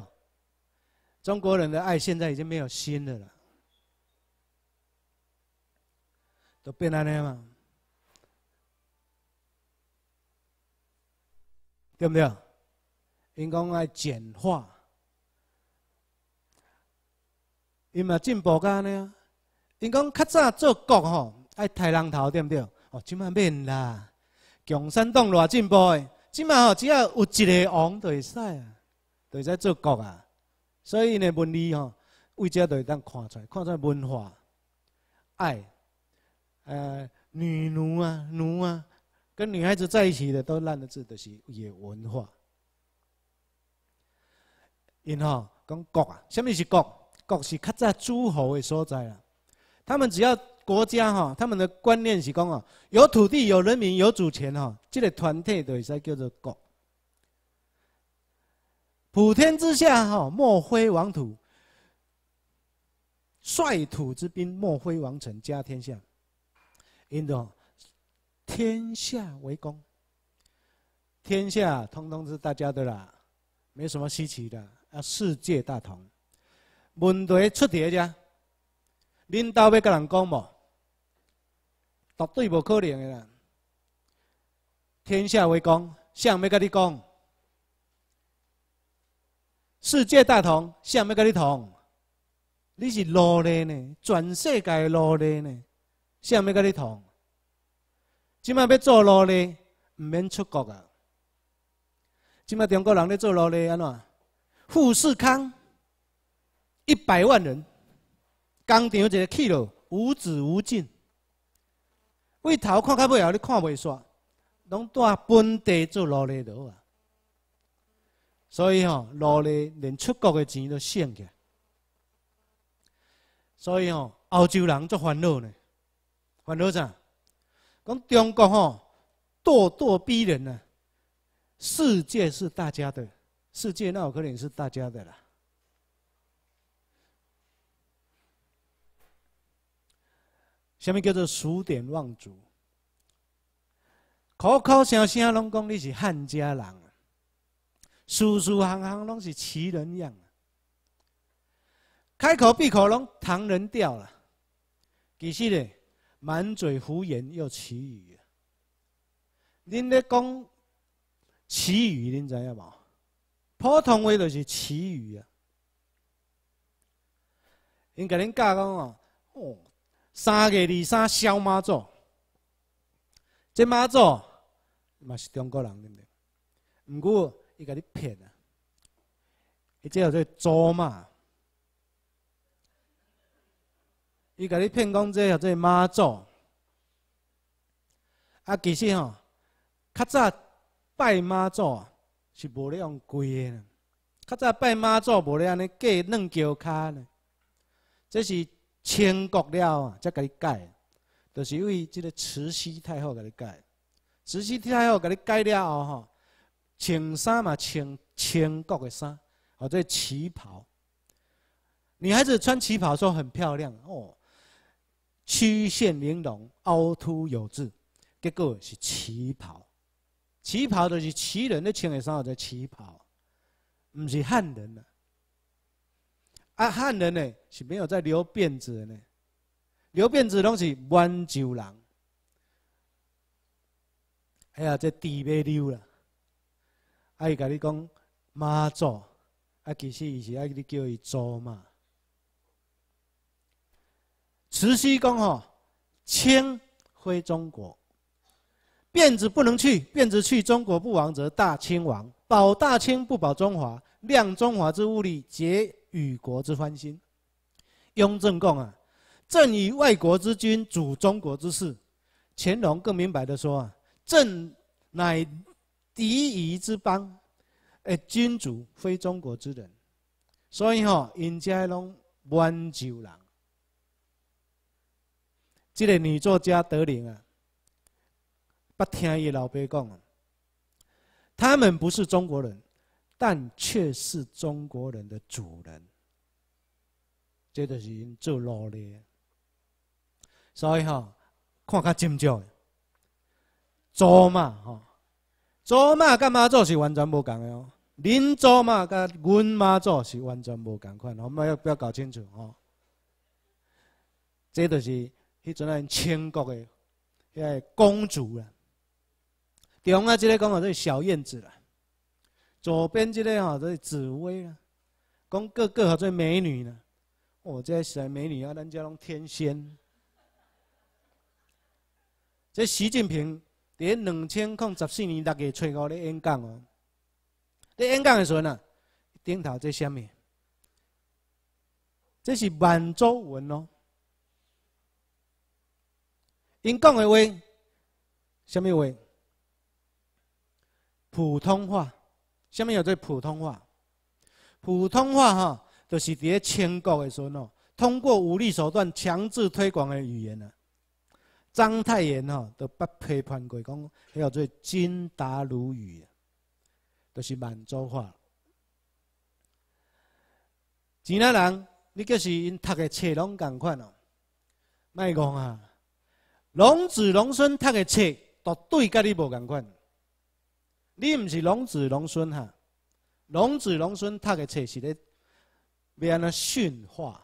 中国人的爱现在已经没有心的了，都变那样对不对？因讲爱简化，因嘛进步噶呢？因讲较早做国吼爱抬人头，对不对？哦，即嘛免啦，共产党偌进步诶，即嘛吼只要有一个王就会使啊，就会使做国啊。所以因诶文字吼，为这就会当看出，来，看出来文化爱，呃，女奴啊，奴啊。跟女孩子在一起的都烂的字，都是野文化。因后讲国啊，什么是国？国是卡在诸侯的所在啦。他们只要国家哈，他们的观念是讲哦，有土地、有人民、有主权哈，这个团体就会使叫做国。普天之下，哈莫非王土；率土之滨，莫非王臣。家天下，因着天下为公，天下通通是大家的啦，没什么稀奇的。啊，世界大同，问题出在遮，领导要跟人讲无？绝对不可能的啦！天下为公，向没跟你讲。世界大同，向没跟你同？你是奴隶呢？全世界奴隶呢？向没跟你同？即麦要做奴隶，毋免出国啊！即麦中国人咧做奴隶安怎？富士康一百万人，工厂一个起落无止无尽，位头看开尾后你看袂煞，拢在本地做奴隶多啊！所以吼，奴隶连出国的钱都省起，所以吼，欧洲人做烦恼呢，烦恼啥？讲中国吼，咄咄逼人啊，世界是大家的，世界那有可能是大家的啦。什么叫做数典忘祖，口口声声拢讲你是汉家人啊，事事行行拢是奇人样啊，开口闭口拢唐人调了，其实咧。满嘴胡言又奇语，您咧讲奇语，您知影无？普通话就是奇语啊。因甲恁教讲哦，哦，三月二三小马祖，这马祖嘛是中国人，对不对？唔过伊甲你骗啊，伊只有在做嘛？伊甲你骗讲，这叫做妈祖。啊，其实吼，较早拜妈祖是无咧用跪的，较早拜妈祖无咧安尼跪软脚卡呢。这是清国了啊，才改。就是因为这个慈禧太后改的。慈禧太后改了后吼，穿衫嘛穿清国的衫，或者旗袍。女孩子穿旗袍候很漂亮哦。曲线玲珑，凹凸有致，结果是旗袍。旗袍就是旗人的穿的衫号叫旗袍，唔是汉人呐。啊，汉人呢是没有在留辫子的，留辫子拢是温州人。哎呀，这地歪溜了。伊跟你讲，妈祖，啊，其实伊是爱你叫伊祖嘛。慈禧公哦，清非中国，辫子不能去，辫子去中国不亡则大清亡，保大清不保中华，量中华之物力，结与国之欢心。雍正共啊，朕以外国之君主中国之事，乾隆更明白的说啊，朕乃敌夷之邦，而君主非中国之人，所以哈，人家拢满洲人。这个女作家德龄啊，不听伊老爸讲，他们不是中国人，但却是中国人的主人。这就是因做奴隶，所以哈，看较紧张的，祖玛吼，祖玛干嘛做是完全无同的哦。您祖玛甲阮妈做是完全无同款，我们要不要搞清楚哦？这就是。迄阵啊，千国的迄个公主啦，中啊，即个讲啊，这是小燕子啦；左边即个吼，这是紫薇啦。讲个个吼，这美女啦。我即个美女啊？人家拢天仙。即习近平伫两千零十四年六月初五咧演讲哦，咧演讲的时阵啊，顶头即啥物？这是满洲文哦。因讲的话，什么话？普通话，下面有做普通话。普通话哈，就是伫咧清国的时阵哦，通过武力手段强制推广的语言啊。章太炎吼，都不批判过，讲叫做“金达鲁语”，就是满洲话。其他人，你就是因读的册拢同款哦，卖怣啊！龙子龙孙读嘅册，都对，甲你无共款。你毋是龙子龙孙哈？龙子龙孙读嘅册是咧，要安那驯化。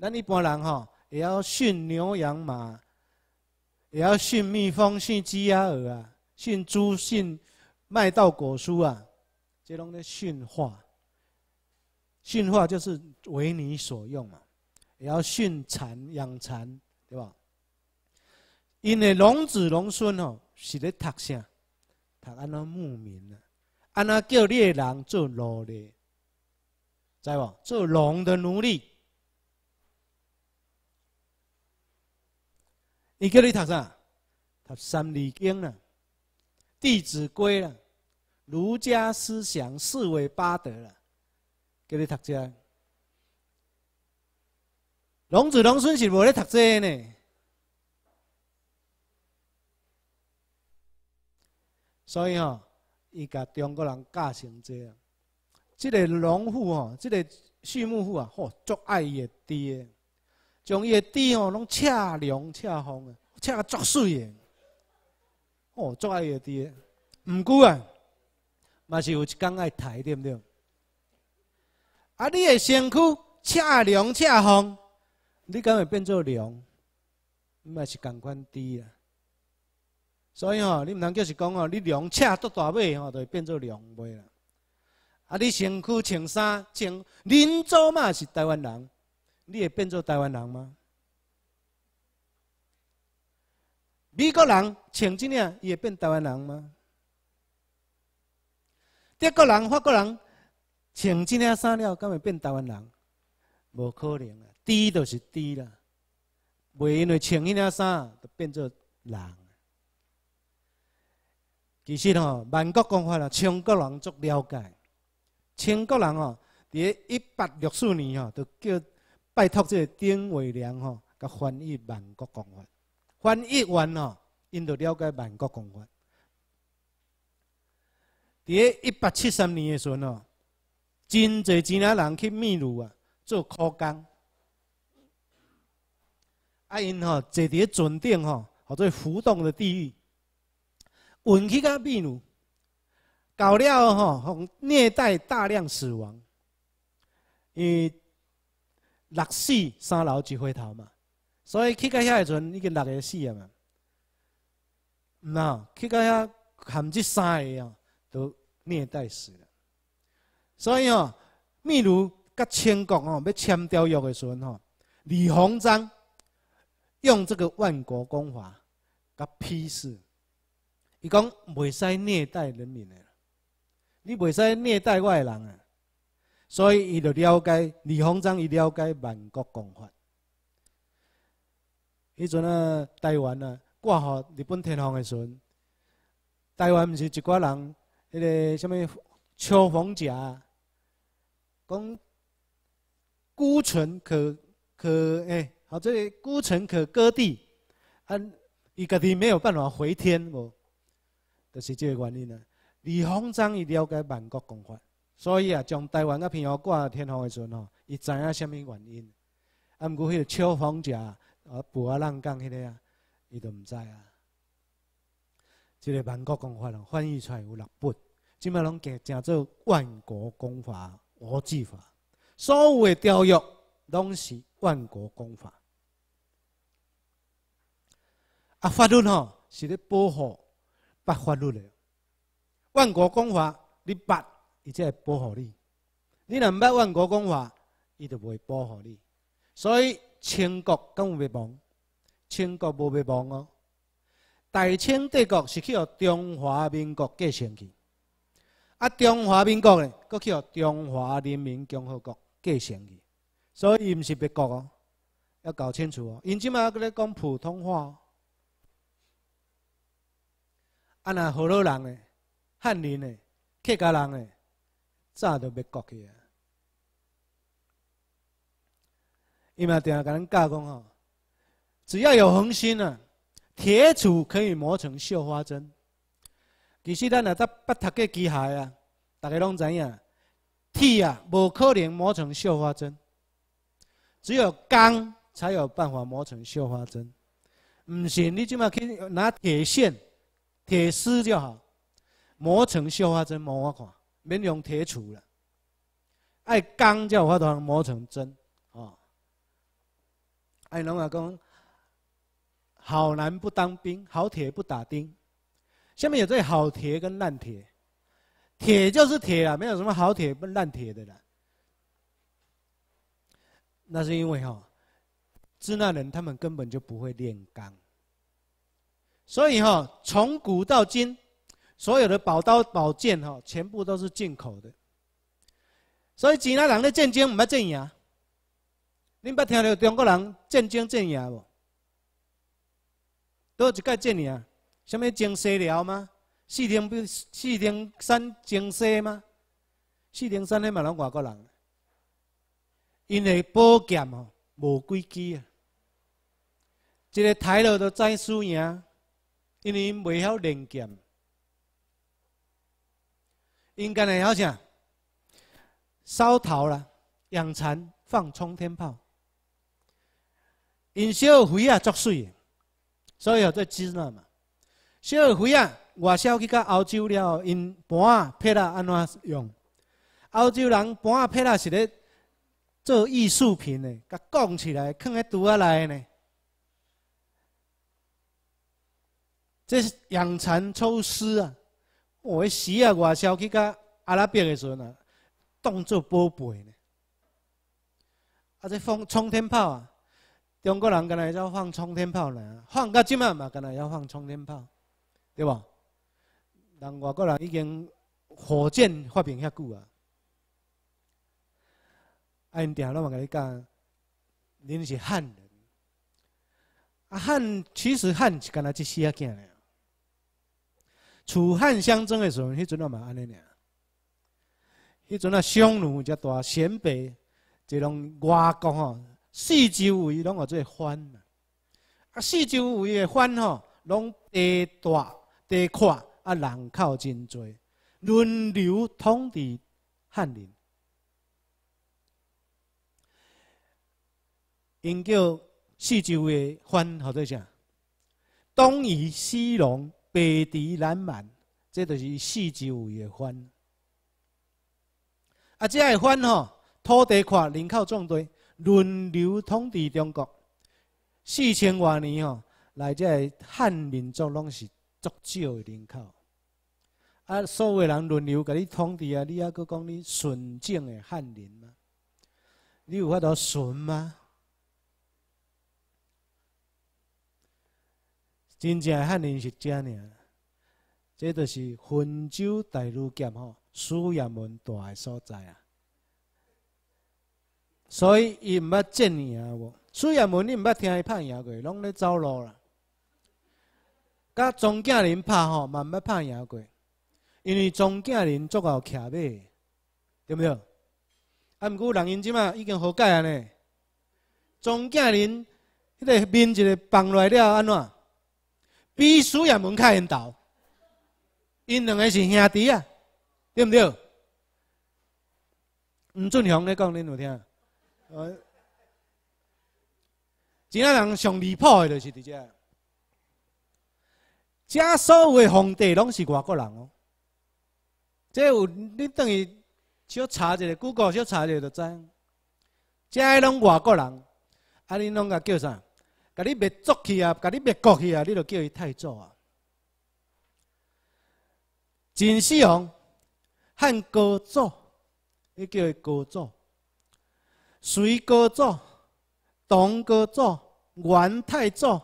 咱一般人吼，也要驯牛羊马，也要驯蜜蜂、驯鸡鸭鹅啊，驯猪、驯麦稻果蔬啊，这拢咧驯化。驯化就是为你所用嘛，也要驯蚕养蚕，对吧？因为龙子龙孙吼是咧读啥？读安那牧民啊，安那叫猎人做奴隶，知无？做龙的奴隶？伊叫你读啥？读《三字经》啦，《弟子规》啦，《儒家思想四维八德》啦，叫你读这。龙子龙孙是无咧读这呢？所以吼，伊甲中国人教成这样。即个农户吼，即个畜牧户啊，嚯，足爱伊个猪，将伊个猪吼，拢赤凉赤凤，赤个足水的，哦，足爱伊个猪。唔过啊，嘛是有一工爱刣，对不对？啊，你的身躯赤凉赤凤，你敢会变龙，凉？嘛是感官猪啊！所以吼，你毋通叫是讲吼，你量赤都大码吼，就会变做量妹啦。啊，你身躯穿衫穿，林祖嘛是台湾人，你会变做台湾人吗？美国人穿领伊会变台湾人吗？德国人、法国人穿即领衫了，敢会变台湾人？无可能啊，滴就是滴啦，袂因为穿迄领衫就变做人。其实吼，万国公法啦，中国人足了解。中国人哦，伫一八六四年吼，就叫拜托这个丁伟良吼，甲翻译万国公法。翻译完哦，因就了解万国公法。伫诶一八七三年的时阵哦，真侪钱啊人去秘鲁啊做苦工，啊因吼坐伫船顶吼，或做浮动的地狱。运气甲秘鲁，搞了吼，虐待大量死亡。伊六四三楼一回头嘛，所以去到遐的时阵已经六个四啊嘛。那去到遐含这三个啊，都虐待死了。所以哦，秘鲁甲清国哦，要签条约的时阵吼，李鸿章用这个万国公法甲批示。伊讲袂使虐待人民的，你袂使虐待我人啊！所以伊就了解李鸿章，伊了解万国公法。迄阵啊，台湾啊，挂号日本天皇的时，台湾毋是一寡人，迄个啥物？秋逢甲讲孤城可可，哎，好，这个孤城可割地，啊，伊家己没有办法回天无。是即个原因啊！李鸿章伊了解万国公法，所以啊，从台湾啊、平遥挂到天皇的时阵哦，伊知影虾米原因。啊，毋过迄个秋黄者啊，贝阿浪讲迄个啊，伊都唔知啊。即个万国公法啊，翻译出来有六本，即嘛拢叫叫做万国公法、国际法。所有嘅条约拢是万国公法。啊，法律吼是咧保护。捌法律了，万国公法，你捌，伊才保护你。你若唔捌万国公法，伊就袂保护你。所以清国更灭亡，清国无灭亡哦。大清帝国是去予中华民国继承去，啊，中华民国呢，佫去予中华人民共和国继承去。所以伊毋是别国哦，要搞清楚哦。因即嘛要佮你讲普通话。啊！那河南人诶，汉人诶，客家人诶，早都要国去啊！伊嘛定甲咱教讲吼，只要有恒心啊，铁杵可以磨成绣花针。其实咱也都不读过机械啊，大家拢知影，铁啊无可能磨成绣花针，只有钢才有办法磨成绣花针。唔行，你即码去拿铁线。铁丝就好，磨成绣花针，磨我看，免用铁杵了。爱钢叫花童磨成针，哦，哎，龙老公，好男不当兵，好铁不打钉。下面有这好铁跟烂铁，铁就是铁啊，没有什么好铁不烂铁的啦。那是因为哈，支那人他们根本就不会炼钢。所以哈，从古到今，所有的宝刀宝剑哈，全部都是进口的。所以，其他人的战争唔捌阵赢。恁捌听到中国人战争阵赢无？多一届阵赢，什么精西了吗？四零不四零三精西吗？四零三遐嘛拢外国人，因为宝剑吼无规矩啊，一个抬落都怎输赢？因为未晓练剑，应该会晓啥？烧陶啦，养蚕，放冲天炮，因小灰啊作水，所以有在知那嘛？小灰啊，外销去到欧洲了因盘啊劈啦安怎用？欧洲人盘啊劈啦是咧做艺术品的，甲讲起来，囥喺橱啊内呢。这养蚕抽丝啊，我许丝啊，外销去到阿拉伯的时阵啊，当作宝贝呢。啊，这放冲天炮啊，中国人干来要放冲天炮呢，放到今嘛嘛干来要放冲天炮，对吧？人外国人已经火箭发明遐久啊。啊，因爹拢忘甲你讲，您是汉人，啊汉其实汉是干来即些囝呢。楚汉相争的时候，迄阵啊嘛安尼尔，迄阵啊匈奴遮大鲜卑，即拢外国吼，四周围拢有做藩啊，四周围的藩吼，拢地大地阔，啊人口真多，轮流统治汉人。因叫四周围藩号做啥？东夷、西戎。家底南满，这就是四围的番。啊，这个番吼，土地宽，人口众多，轮流统治中国四千多年吼，即这汉民族拢是足少的人口。啊，所有的人轮流给你统治啊，你还佫讲你纯正的汉人吗？你有法度纯吗？真正汉人是遮呢，即就是汾州大陆剑吼苏赢文大个所在啊。所以伊毋捌见呢啊无，输赢汝你毋捌听伊拍赢过，拢咧走路啦。甲庄稼人拍吼嘛毋捌拍赢过，因为庄稼人足够骑马，对毋对？啊毋过人因即嘛已经好改了呢。庄稼人迄个面一个放落了安怎？比苏亚门卡因斗，因两个是兄弟啊，对毋对？吴俊雄，你讲恁有听？呃，其他人上离谱的，就是伫遮。遮所有的皇帝拢是外国人哦。这有你等于小查一下，谷歌小查一下就知。这的拢外国人，啊，恁拢甲叫啥？甲你灭族去啊，甲你灭国去啊，你著叫伊太祖啊。秦始皇、汉高祖，你叫伊高祖；隋高祖、唐高祖、元太祖、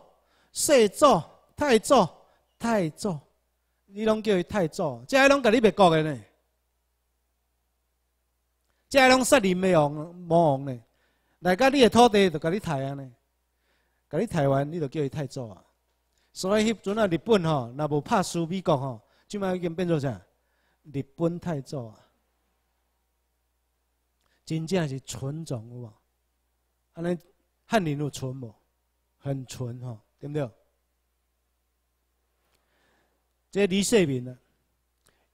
世祖、太祖、太祖，你拢叫伊太祖。这拢甲你灭国个呢？这下拢杀人灭亡呢？来甲你的土地，著甲你杀啊呢？你台湾，你就叫伊太祖啊。所以迄阵啊，日本吼，若无拍输美国吼，即卖已经变做啥？日本太祖啊，真正是纯种无？安尼汉人有纯无？很纯吼，对不对？即李世民啊，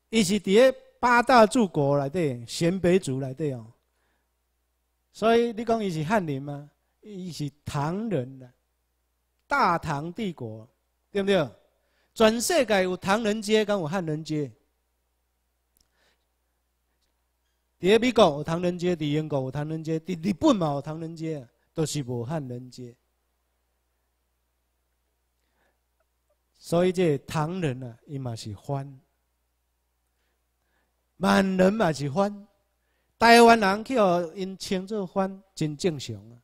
伊是伫咧八大柱国内底，鲜卑族内底哦。所以你讲伊是汉人吗？伊是唐人呐。大唐帝国，对不对？转世界有唐人街跟武汉人街。第二美国唐人街，第英国有唐人街，第日本嘛唐人街都是武汉人街。所以这唐人啊，伊嘛是欢；满人嘛是欢；台湾人去学因称作欢，真正常啊。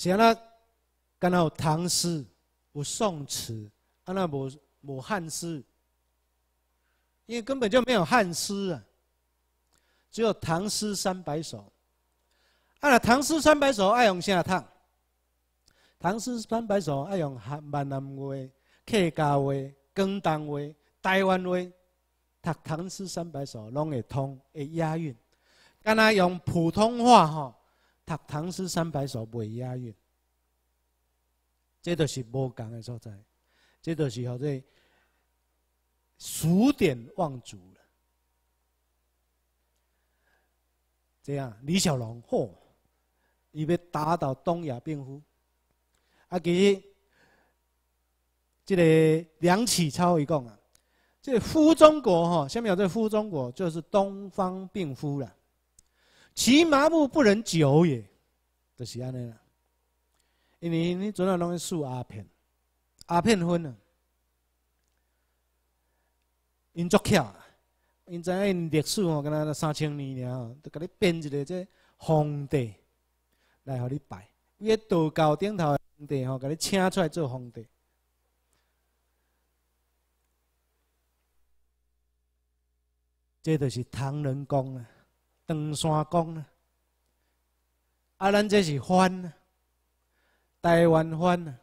写那，敢若有唐诗，有宋词，啊那无无汉诗，因为根本就没有汉诗啊，只有唐诗三百首。啊，唐诗三百首爱用啥在唱，唐诗三百首爱用汉、闽南话、客家话、广东话、台湾话读唐诗三百首，拢会通，会押韵。敢那用普通话吼。读唐诗三百首未押韵，这都是无同的所在。这都是好这数典忘祖了。这样，李小龙吼，以为打倒东亚病夫。啊，其，这个梁启超伊讲啊，这“个、夫中国”吼，下面有这“个夫中国”就是东方病夫了。其麻木不能久也，就是安尼啦。因为你总要拢西树阿片，阿片粉啊，因巧啊，因知影因历史哦，敢若三千年了，都给你编一个这皇帝来互你拜。伊个道教顶头皇帝吼，给你请出来做皇帝。这就是唐人公啊。长山工，啊，咱这是番，台湾番，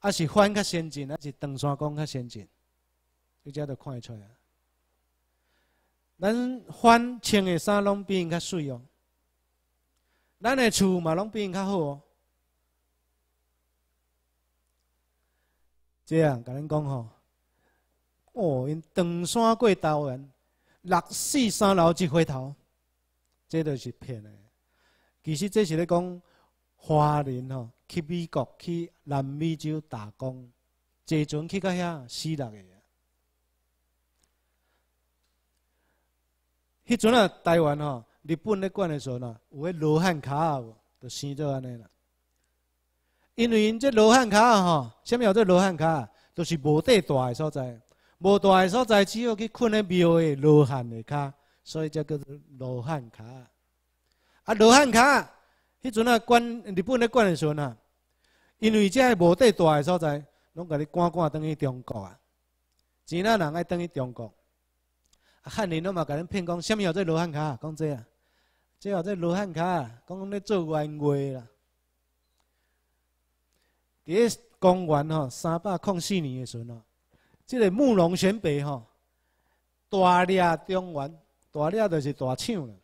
啊是番较先进，啊是长山工较先进，你遮都看得出来。咱番穿的衫拢比因较水哦，咱的厝嘛拢比因较好哦。这样，甲恁讲吼，哦，因长山过台湾。六四三楼一回头，这都是骗的。其实这是在讲华人吼去美国、去南美洲打工，坐阵去到遐死人的。迄阵啊，台湾吼日本在管的时候呐，有迄罗汉脚啊，就生做安尼啦。因为因这罗汉脚啊吼，啥物叫做罗汉脚啊，都是无底大个所在。无大的所在，只好去困咧庙的罗汉的脚，所以才叫做罗汉脚。啊，罗汉脚，迄阵啊，关日本咧关的时阵啊，因为遮个无地大的所在，拢甲你关关等于中国啊，钱呐人爱等于中国。汉人拢嘛甲恁骗讲，啥物叫做罗汉脚，讲这啊，啥叫做罗汉脚，讲咧做冤贵啦。伫咧公元吼三百零四年诶时阵吼，这个慕容玄卑吼，大掠中原，大掠就是大抢啦，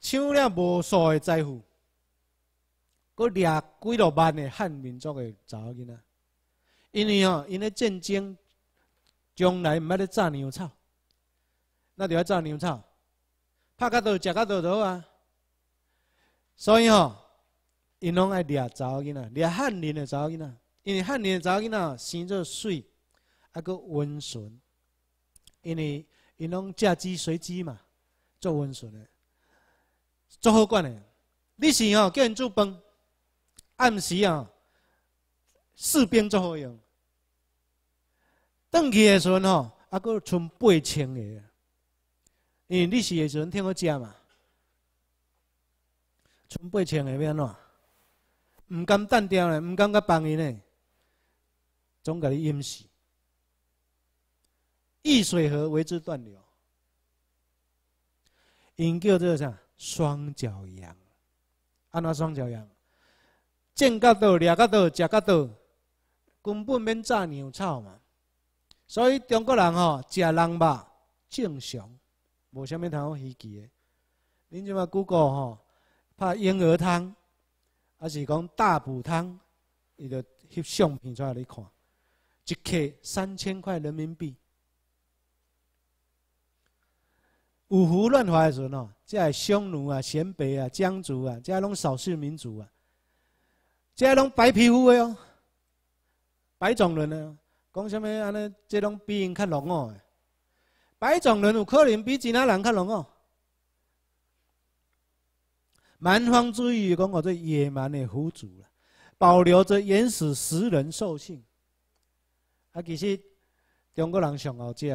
抢了无数的财富，佫掠几落万的汉民族的某囡仔，因为吼，因咧战争，将来毋爱咧炸牛草，那就要炸牛草，拍甲多，食甲倒好啊。所以吼，伊拢爱掠查某囡仔，掠汉人的某囡仔。因为汉人的查囡仔生做水，还佫温顺。因为因拢嫁鸡随鸡嘛，做温顺的，做好管的。你是吼叫因煮饭，暗时吼，士兵做好用。回去的时阵吼，还佫剩八千个。因为你是的时阵通好食嘛，剩八千个要安怎？唔敢单调嘞，唔敢甲帮伊嘞。总个你淹死，易水河为之断流。因叫做啥？双脚羊，安那双脚羊，正角道、掠角道、食角道，根本免炸牛草嘛。所以中国人吼，食人肉正常，无物通好稀奇的。恁即么 Google 吼，拍婴儿汤，还是讲大补汤，伊着翕相片出来你看。一克三千块人民币。五胡乱华的时候，即系匈奴啊、鲜卑啊、羌族啊，即系拢少数民族啊，即系拢白皮肤的哦，白种人啊，讲什么安尼，即拢比人较浓哦。白种人有可能比其他人较浓哦。蛮荒之余，讲我这野蛮的胡族了，保留着原始食人兽性。啊，其实中国人上好食，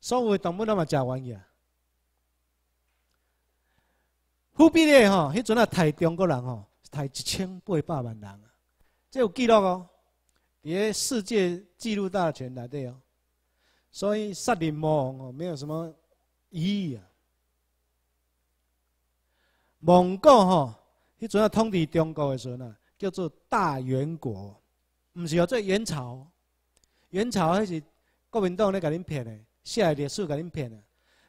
所有动物都嘛食完去忽必烈吼，迄阵啊杀中国人吼，杀一千八百万人，即有记录哦，在世界纪录大全内底哦。所以杀魔王哦，没有什么意义啊。蒙古吼，迄阵啊统治中国的时候呢，叫做大元国，唔是哦，做元朝？元朝迄是国民党咧甲恁骗的，下历史甲恁骗的。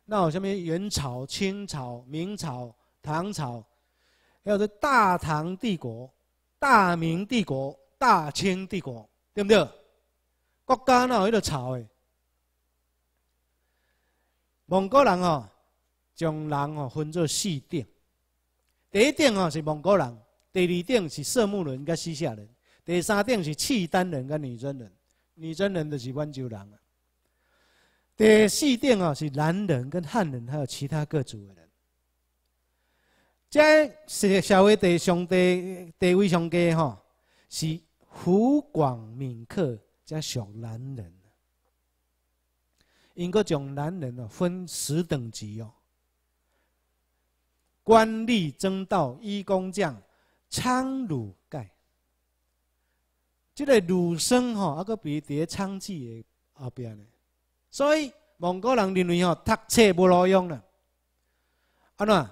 那有啥物元朝、清朝、明朝、唐朝，还有这大唐帝国、大明帝国、大清帝国，对不对？国家那有迄个朝的。蒙古人哦，将人哦分做四等，第一等哦是蒙古人，第二等是色目人跟西夏人，第三等是契丹人跟女真人。女真人的是温州人啊，四殿啊是男人跟汉人还有其他各族的人。在社社会的上第地位上低吼，是湖广闽客这属男人，因各种男人哦，分十等级哦，官吏、征道、医工匠、娼、儒、丐。即个儒生吼，阿佫比伫咧娼妓个后壁呢。所以蒙古人认为吼，读册无路用啦。安怎？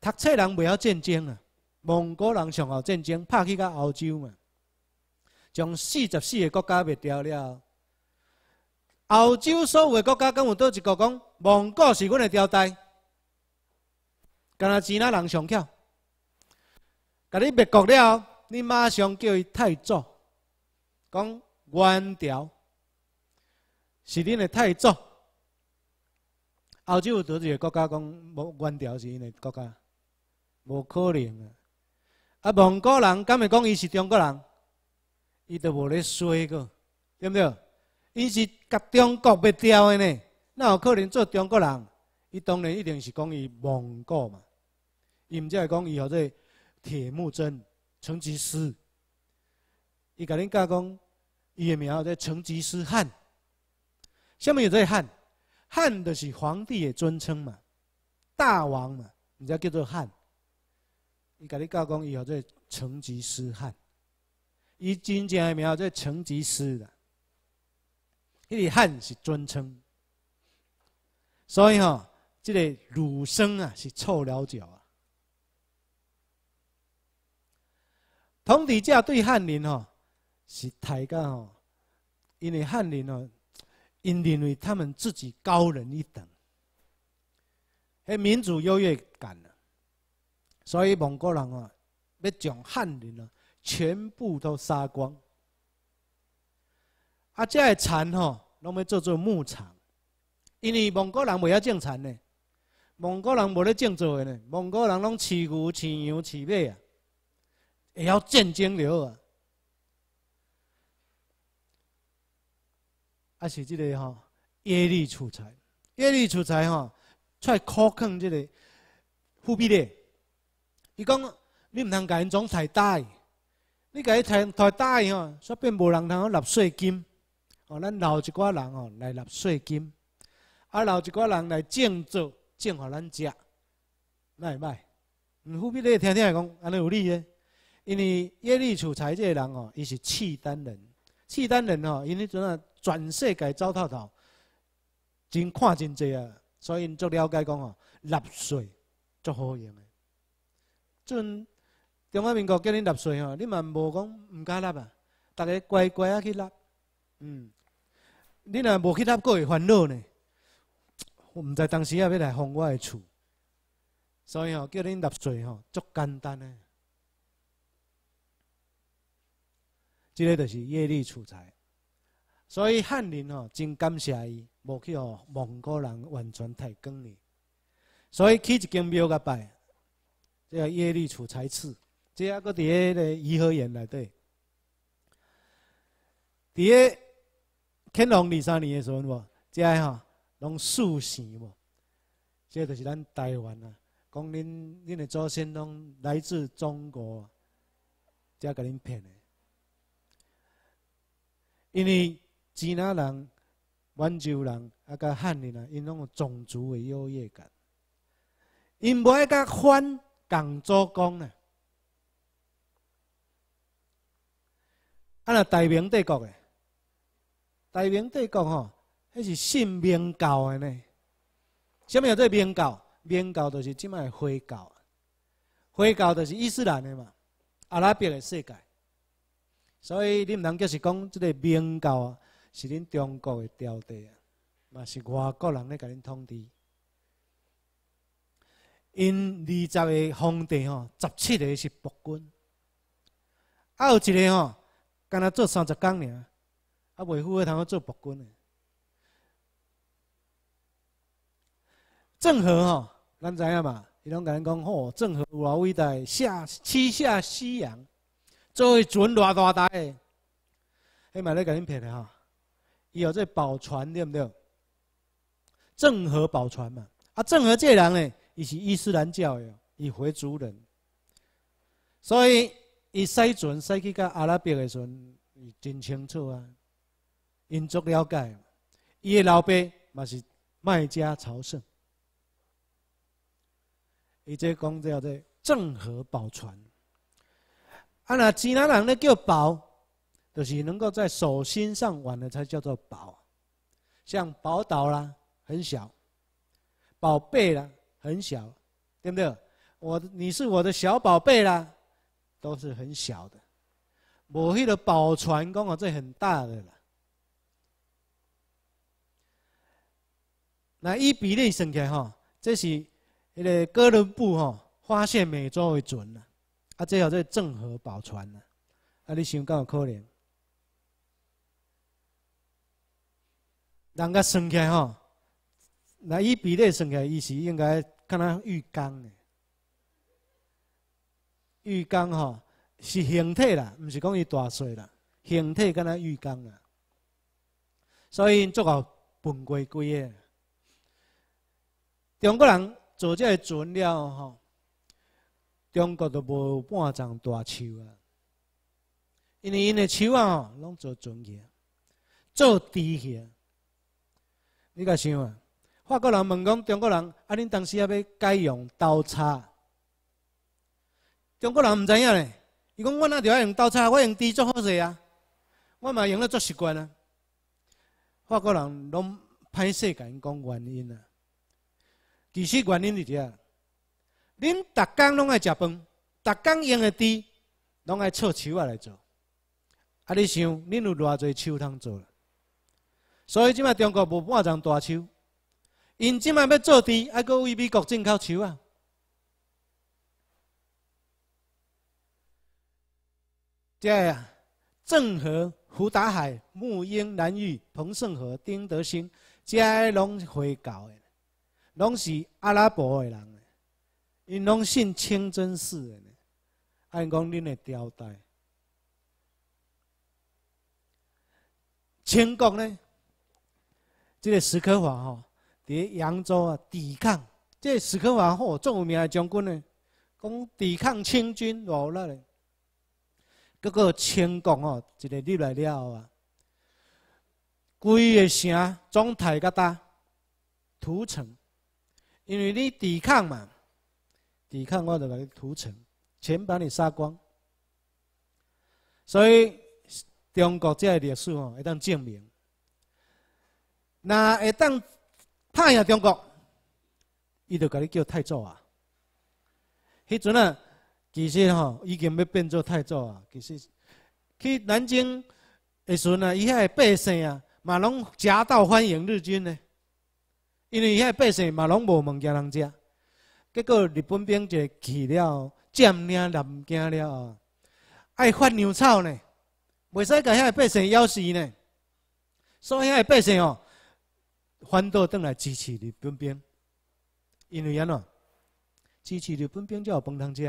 读册人袂晓战争啦。蒙古人上好战争，拍去到欧洲嘛，将四十四个国家灭掉了。欧洲所有个国家，敢有叨一个讲蒙古是阮个朝代？干若钱若人上巧，甲你灭国了，你马上叫伊太祖。讲元朝是恁的太祖，后洲有倒一个国家讲无元朝是恁的国家，无可能啊！啊蒙古人敢会讲伊是中国人？伊都无咧衰过，对不对？伊是甲中国要调的呢，哪有可能做中国人？伊当然一定是讲伊蒙古嘛，伊唔只系讲伊学做铁木真、成吉思，伊甲恁讲讲。也没有在成吉思汗。下面有在汉，汉的是皇帝的尊称嘛，大王嘛，人家叫做汉。伊甲你教讲伊后做成吉思汗，伊真正没有在成吉思的，这个汉是尊称。所以吼，这个儒生啊是臭了脚啊。同底价对翰林吼。是大家哦，因为汉人哦，因认为他们自己高人一等，迄民族优越感呐。所以蒙古人哦，要将汉人哦全部都杀光。啊，遮些蚕吼，拢要做做牧场，因为蒙古人袂晓种蚕呢。蒙古人无咧种作个呢，蒙古人拢饲牛、饲羊、饲马啊，会晓战争了啊。啊，是即个吼耶律楚材，耶律楚材吼出来苛坑即个忽必烈，伊讲你毋通甲因装太袋，你甲伊太太袋吼，煞变无人通好纳税金，哦，咱留一寡人哦来纳税金，啊，留一寡人来种作种，互咱食，那会歹？忽必烈听听讲，安尼有理个，因为耶律楚材这个人哦，伊是契丹人，契丹人哦，因为阵啊。全世界走透透，真看真济啊，所以足了解讲哦，纳税足好用的。阵中华民国叫你纳税吼，你嘛无讲唔敢纳啊，大家乖乖啊去纳。嗯，你若无去纳，阁会烦恼呢。唔知当时啊要来封我的厝，所以吼叫你纳税吼，足简单嘞。即个著是业力储财。所以汉人哦真感谢伊，无去哦蒙古人完全太光伊。所以起一间庙甲拜，个耶律楚材次，即个搁伫个颐和园内底。伫个乾隆二三年的时阵无，即下吼拢树姓无，即个就是咱台湾啊，讲恁恁的祖先拢来自中国，才甲恁骗的，因为。支那人、满洲人啊，甲汉人啊，因拢有种族的优越感。因无爱甲反共州工啊。啊，若大明帝国的，大明帝国吼，迄是信明教的呢。虾米叫做明教？明教就是即卖回教，回教就是伊斯兰的嘛，阿拉伯的世界。所以你唔能就是讲即个明教啊。是恁中国的代啊，嘛是外国人咧甲恁通知。因二十个皇帝吼，十七个是暴君，还有一个吼，干呾做三十工尔，啊袂赴个通做暴君。郑和吼，咱知影嘛？伊拢甲恁讲，好，郑和伟大代下七下西洋，做船偌大台，迄嘛咧甲恁骗的吼。有这宝船对不对？郑和宝船嘛，啊，郑和这人呢，伊是伊斯兰教的，伊回族人，所以伊西船西去到阿拉伯的阵，伊真清楚啊，因足了解，伊的老爸嘛是麦加朝圣，伊这讲叫做郑和宝船，啊，那其他人咧叫宝。就是能够在手心上玩的，才叫做宝。像宝岛啦，很小；宝贝啦，很小，对不对？我你是我的小宝贝啦，都是很小的。某一的宝船刚好这很大的啦。那一比例算起来，哈，这是那个哥伦布哈发现美洲为准了，啊，最好这郑和宝船呐，啊，你想讲可怜？人家算起来吼，那伊比例算起来，伊是应该敢若浴缸的。浴缸吼是形体啦，毋是讲伊大小啦，形体敢若浴缸啦。所以足够分过几个。中国人做这船了吼，中国都无半张大树啊，因为因的树啊吼，拢做船去，做地个。你甲想啊？法国人问讲中国人，啊，恁当时啊要改用刀叉？中国人毋知影咧。伊讲，我哪就要用刀叉？我用猪做好势啊。我嘛用咧做习惯啊。法国人拢歹势因讲原因啊。其实原因伫啊，恁逐工拢爱食饭，逐工用的猪拢爱错手啊来做。啊，你想，恁有偌侪手通做？所以即卖中国无半张大树，因即卖要做低，还阁为美国进口树啊。第啊，郑和、胡达海、穆英、南玉、彭盛和、丁德兴，这拢会教的，拢是阿拉伯的人，因拢信清真寺的，按讲恁的朝代。清国呢？即个史可法吼，在扬州啊抵抗。即史可法吼，著有名的将军呢，讲抵抗清军喎，那嘞，各个清军哦，一个入来了啊，规个城，状态咁大，屠城，因为你抵抗嘛，抵抗或者来屠城，全把你杀光。所以中国即个历史吼，会当证明。那会当打赢中国，伊就甲你叫太祖啊。迄阵啊，其实吼已经要变做太祖啊。其实去南京，时阵啊，伊遐的百姓啊，嘛拢夹道欢迎日军呢。因为遐百姓嘛拢无物件通食，结果日本兵就去了占领南京了，爱发牛草呢，袂使甲遐百姓枵死呢，所以遐的百姓吼。反倒倒来支持日本兵，因为安怎？支持日本兵就有饭通吃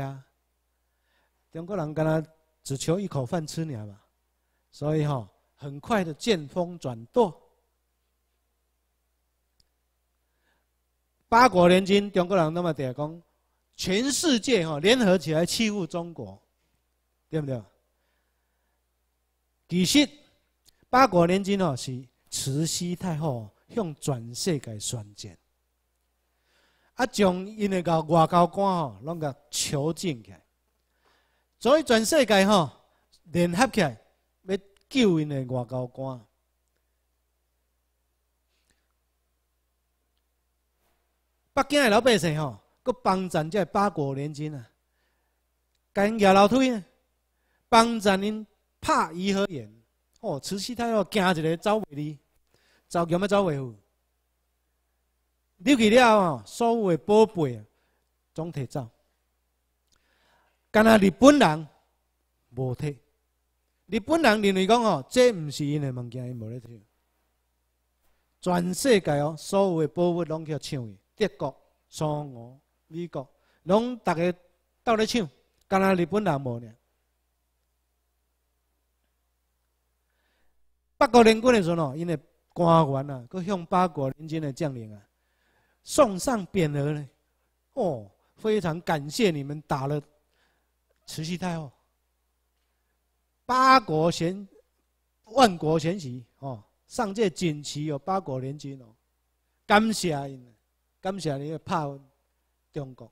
中国人敢若只求一口饭吃，你嘛？所以吼，很快的见风转舵。八国联军，中国人那么讲，全世界吼联合起来欺负中国，对不对？其实八国联军吼是慈禧太后。向全世界宣战，啊！将因那个外交官吼，拢个囚禁起来，所以全世界吼联合起来要救因个外交官。北京嘅老百姓吼，佮帮战这八国联军啊，佮伊爬楼梯，帮战因拍颐和园，哦，慈禧太后惊一个走袂离。遭抢要走维护，丢去了哦，所有诶宝贝总摕走，干那日本人无偷。日本人认为讲哦，这毋是因诶物件，伊无咧偷。全世界哦，所有诶宝贝拢叫抢去，德国、苏俄、美国，拢大家斗咧抢，干那日本人无咧。国联军讲时说喏，因为官员啊，佮向八国联军的将领啊，送上匾额呢。哦，非常感谢你们打了慈禧太后。八国贤，万国贤齐哦，上届锦旗有八国联军哦，感谢因，感谢你哋炮中国，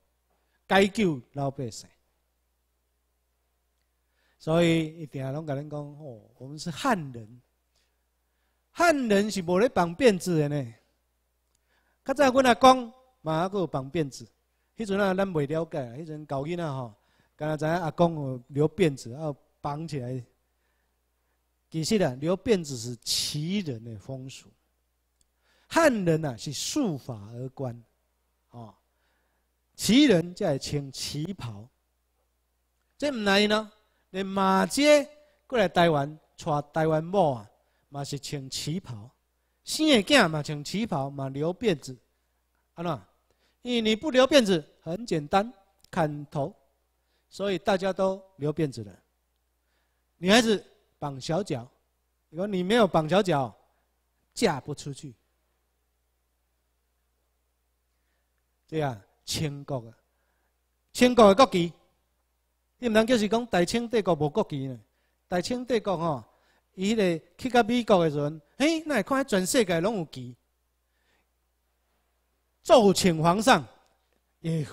解救老百姓。所以一定要拢甲恁讲哦，我们是汉人。汉人是无咧绑辫子的呢。较早阮阿公嘛还佫绑辫子，迄阵啊咱袂了解，迄阵高一啊吼，知影阿公留辫子，然绑起来。其实啊，留辫子是旗人的风俗，汉人啊是束发而冠，哦，旗人会穿旗袍。这唔来呢？连马杰过来台湾娶台湾某啊？嘛是穿旗袍，生的囝嘛穿旗袍嘛留辫子，啊呐，因为你不留辫子很简单，砍头，所以大家都留辫子了。女孩子绑小脚，如果你没有绑小脚，嫁不出去。对啊，清国啊，清国的国旗，你毋通就是讲大清帝国无国旗呢，大清帝国吼。伊咧去到美国的时阵，嘿，会看全世界拢有旗。奏请皇上也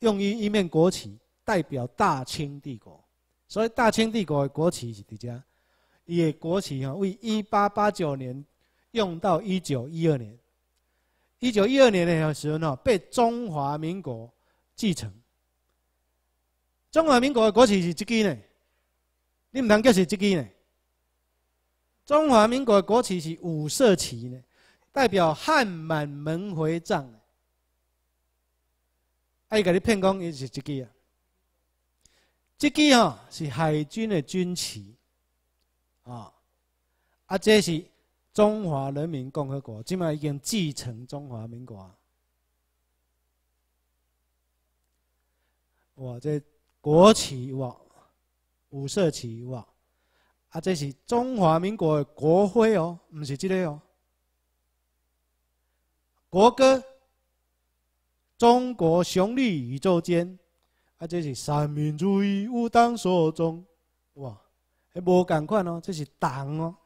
用于一面国旗，代表大清帝国。所以大清帝国的国旗是遮，伊也国旗哈为一八八九年用到一九一二年。一九一二年的时候呢，被中华民国继承。中华民国的国旗是这支呢。你们通叫是即支呢？中华民国国旗是五色旗呢，代表汉满蒙回藏。哎，给你骗讲伊是一支啊。一支吼是海军的军旗啊，啊，这是中华人民共和国，今嘛已经继承中华民国。哇，这国旗哇！五色旗哇，啊，这是中华民国国徽哦，唔是这个哦。国歌：中国雄立宇宙间，啊，这是三民主义五党所宗哇，系无同款哦，这是党哦。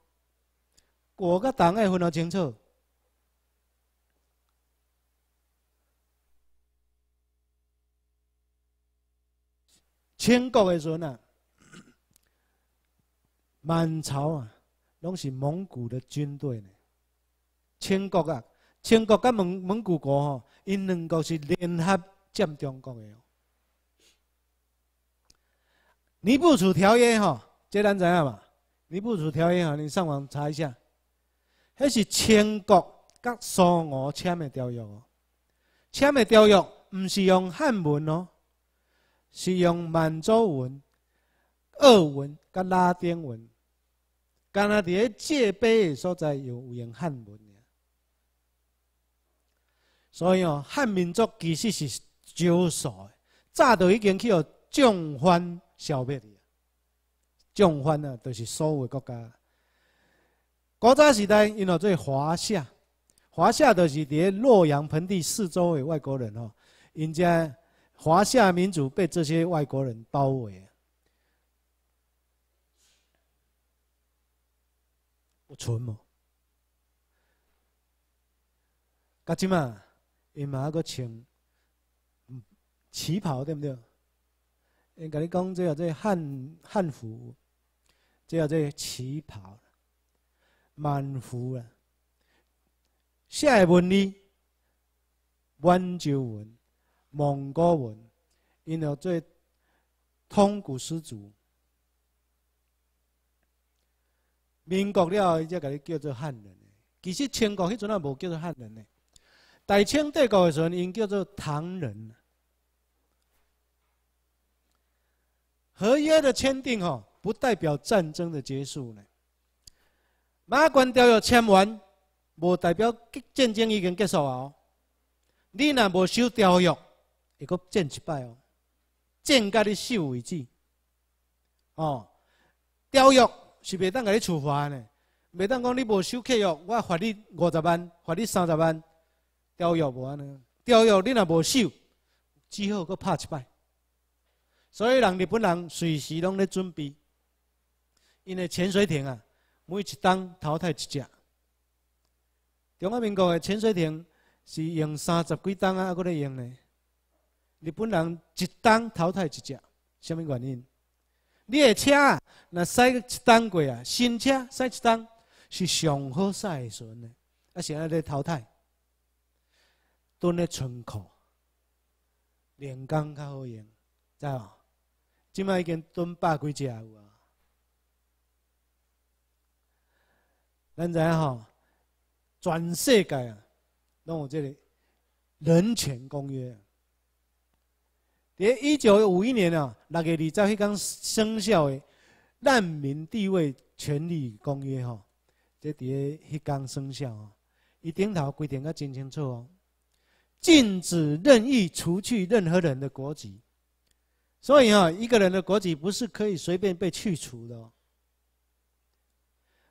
国甲党爱分得清楚。清国诶时阵啊。满朝啊，拢是蒙古的军队呢。清国啊，清国甲蒙蒙古国吼，因两个是联合占中国的哦。尼布楚条约吼，这咱知影嘛？尼布楚条约，你上网查一下，迄是清国甲苏俄签的条约哦。签的条约唔是用汉文哦，是用满洲文、俄文、甲拉丁文。干那伫咧界碑的所在，有用汉文。所以哦，汉民族其实是少数的，早都已经去互众藩消灭去。众藩啊，就是所有国家。古早时代，因为在华夏，华夏就是伫咧洛阳盆地四周的外国人哦，因家华夏民族被这些外国人包围。纯么？噶即嘛，因妈个穿旗袍对不对？因跟你讲，只个这汉汉服，只个这旗袍、满服下一文呢，温州文、蒙古文，因学最通古诗组。民国了，伊才甲你叫做汉人。其实清国迄阵啊，无叫做汉人咧。大清帝国的时阵，因叫做唐人。合约的签订吼，不代表战争的结束呢。马关条约签完，无代表战争已经结束啊！哦，你若无修条约，会阁战一摆哦，战甲你受为止哦，条约。是袂当甲你处罚呢？袂当讲你无守契约，我罚你五十万，罚你三十万，条约无安尼。条约你若无守，只好阁拍一摆。所以人日本人随时拢咧准备，因为潜水艇啊，每一当淘汰一只。中华民国的潜水艇是用三十几当啊，阁咧用呢。日本人一当淘汰一只，什么原因？列车，那塞一铁单过啊，新车使一单是上好塞的船呢，啊是安尼淘汰，蹲咧村口，两工较好用，知无？即卖已经蹲百几只有啊。咱知影吼，全世界啊，拢我这里人权公约。在一九五一年啊，六月二十，香刚生效的《难民地位权利公约》吼，这底下香生效啊。一顶头规定要讲清楚哦，禁止任意除去任何人的国籍，所以啊，一个人的国籍不是可以随便被去除的。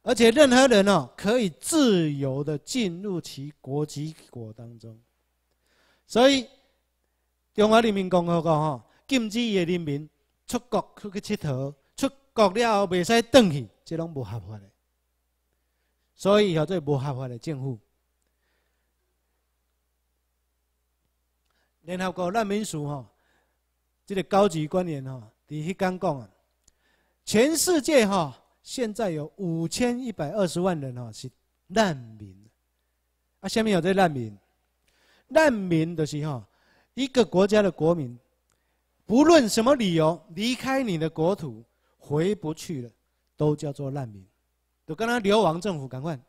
而且任何人哦，可以自由的进入其国籍国当中，所以。中华人民共和国吼，禁止伊个人民出国出去佚佗，出国了后袂使转去，即拢无合法的。所以叫做无合法的政府。联合国难民署吼，即个高级官员吼，伫迄间讲啊，全世界吼现在有五千一百二十万人吼是难民，啊，下面有这难民，难民就是吼。一个国家的国民，不论什么理由离开你的国土回不去了，都叫做难民，都跟他流亡政府。赶快，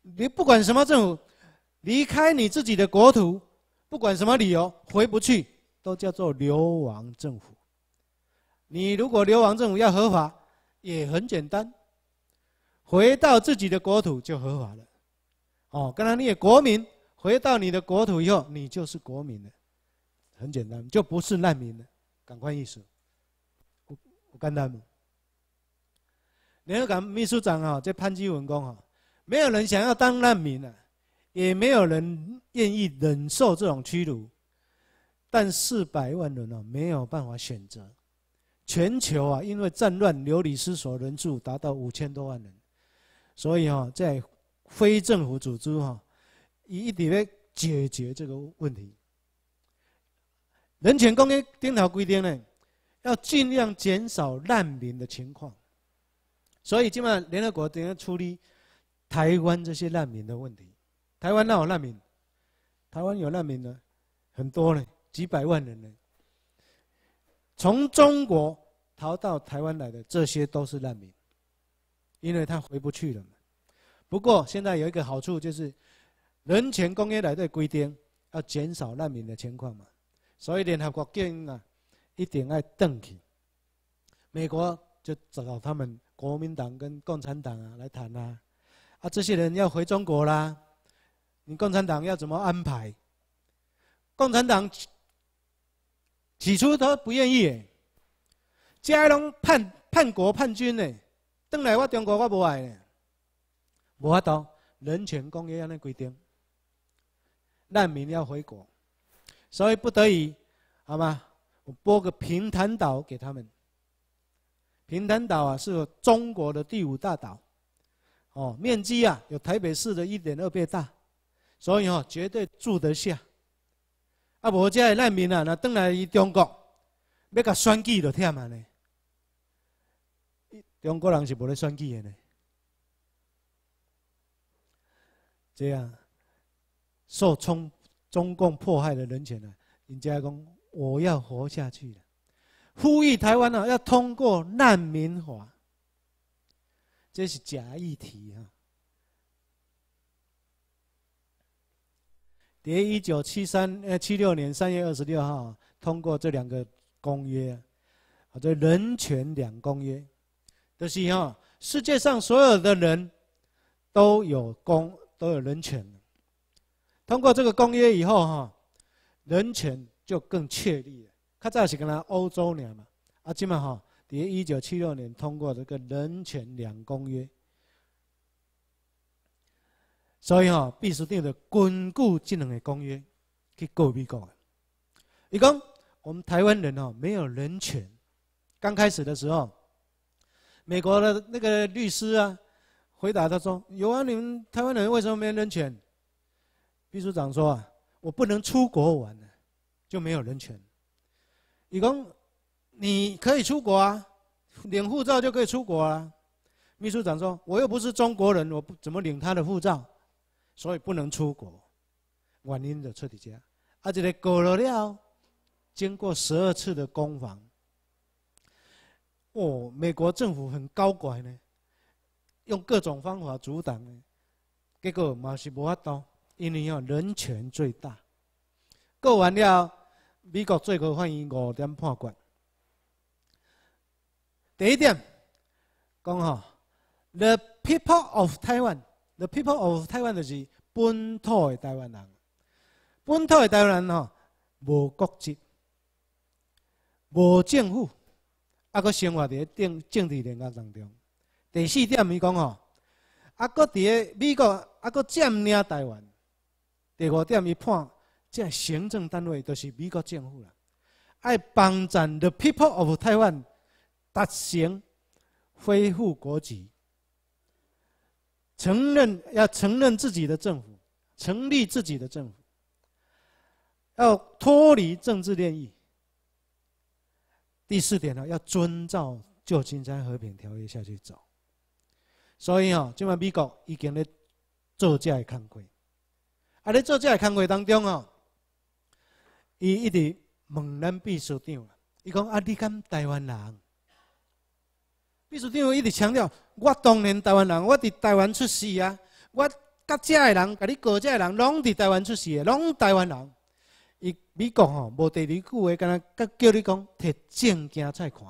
你不管什么政府，离开你自己的国土，不管什么理由回不去，都叫做流亡政府。你如果流亡政府要合法，也很简单，回到自己的国土就合法了。哦，刚才你也国民，回到你的国土以后，你就是国民了。很简单，就不是难民了。感官意识，我我干他们。联合国秘书长啊，这潘基文公啊，没有人想要当难民啊，也没有人愿意忍受这种屈辱。但四百万人啊，没有办法选择。全球啊，因为战乱流离失所人数达到五千多万人，所以啊，在非政府组织哈，以一点解决这个问题。人权公约第一条规定呢，要尽量减少难民的情况，所以今晚联合国等样处理台湾这些难民的问题？台湾哪有难民？台湾有难民呢，很多呢，几百万人呢，从中国逃到台湾来的，这些都是难民，因为他回不去了嘛。不过现在有一个好处就是，人权公约来的规定要减少难民的情况嘛。所以联合国建议啊，一定要等起，美国就找他们国民党跟共产党啊来谈啊，啊这些人要回中国啦，你共产党要怎么安排？共产党起初都不愿意，这拢叛叛国叛军呢，回来我中国我无爱，无法度，人权公约安尼规定，难民要回国。所以不得已，好吗？我拨个平潭岛给他们。平潭岛啊，是中国的第五大岛，哦，面积啊有台北市的一点二倍大，所以哦，绝对住得下。啊，无家的难民啊，那当来去中国，要甲算计就忝啊呢。中国人是无咧算计的呢。这样，受冲。中共迫害的人权呢？林家公，我要活下去了，呼吁台湾呢要通过难民法。这是假议题啊！在一九七三呃七六年三月二十六号通过这两个公约，啊，这人权两公约，就是哈世界上所有的人都有公都有人权。通过这个公约以后，哈，人权就更确立了。他早是跟咱欧洲年嘛，阿基们哈，等一九七六年通过这个《人权两公约》，所以哈，必须定的巩固这能的公约去告美国。李工，我们台湾人哦，没有人权。刚开始的时候，美国的那个律师啊，回答他说：“有啊，你们台湾人为什么没人权？”秘书长说：“我不能出国玩了，就没有人权。”李公，你可以出国啊，领护照就可以出国啊。秘书长说：“我又不是中国人，我不怎么领他的护照，所以不能出国。”晚音的彻底这样，而且的狗了，了经过十二次的攻防，哦，美国政府很高管呢，用各种方法阻挡呢，结果嘛是无法因为吼人权最大，过完了美国最高法院五点判决。第一点讲吼，The people of Taiwan，The people of Taiwan 就是本土的台湾人，本土的台湾人吼无国籍、无政府，啊，佫生活伫政政治人格当中。第四点伊讲吼，啊，佫伫美国啊，佫占领台湾。第五点，伊判这行政单位都是美国政府啦，爱帮助 the people of Taiwan 达成恢复国籍、承认要承认自己的政府、成立自己的政府、要脱离政治利益。第四点呢，要遵照旧金山和平条约下去走。所以哦，今晚美国已经咧做假的犯规。啊，在做这下讲话当中哦，伊一直问咱秘书长，伊讲啊，你敢台湾人？秘书长一直强调，我当年台湾人，我伫台湾出世啊，我甲遮的人、甲你哥遮的人，拢伫台湾出世的，拢台湾人。伊美国吼无第二句话，敢若甲叫你讲摕证件出来看，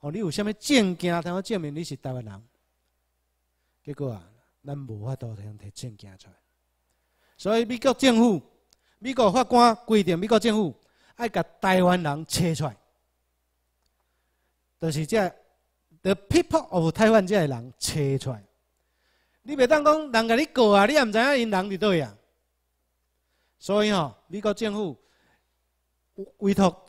哦，你有啥物证件通证明你是台湾人？结果啊，咱无法度通摕证件出来。所以美国政府、美国法官规定，美国政府要甲台湾人找出来，就是这 The people of Taiwan 这个人找出来。你袂当讲人甲你告啊，你也毋知影因人伫位啊。所以吼，美国政府委托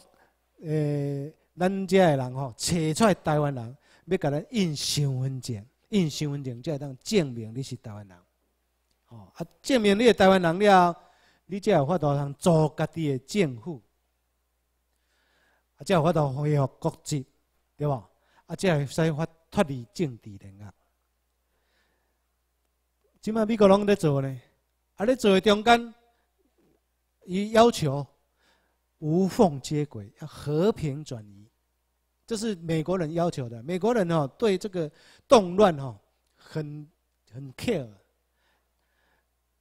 诶咱遮个人吼，找出来台湾人，要甲咱印身份证，印身份证才会当证明你是台湾人。哦，啊，证明你个台湾人了，你才有法度通做家己个政府，啊，才有法度恢复国籍，对无？啊，才会使法脱离政治的啊。即卖美国人咧做呢？啊，咧做中间，伊要求无缝接轨，要和平转移，这是美国人要求的。美国人哦，对这个动乱哦，很很 care。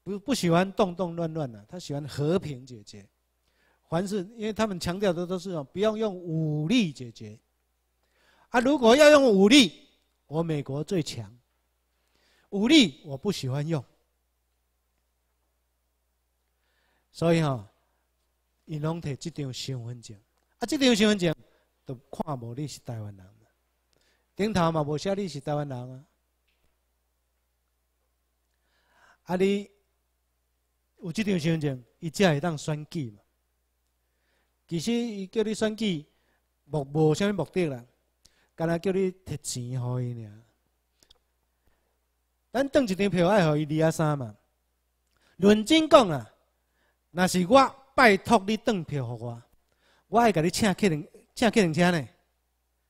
不不喜欢动动乱乱的，他喜欢和平解决。凡是因为他们强调的都是说，不要用武力解决。啊，如果要用武力，我美国最强。武力我不喜欢用。所以哈，尹龙摕这张身份证，啊，这张身份证都看无你是台湾人。顶头嘛，无写你是台湾人啊。啊，你。有即张身份证，伊才会当选举嘛。其实伊叫你选举，无无啥物目的啦，干那叫你摕钱予伊尔。咱当一张票爱予伊二啊三嘛。论真讲啊，那是我拜托你当票予我，我会甲你请客人请客人车呢，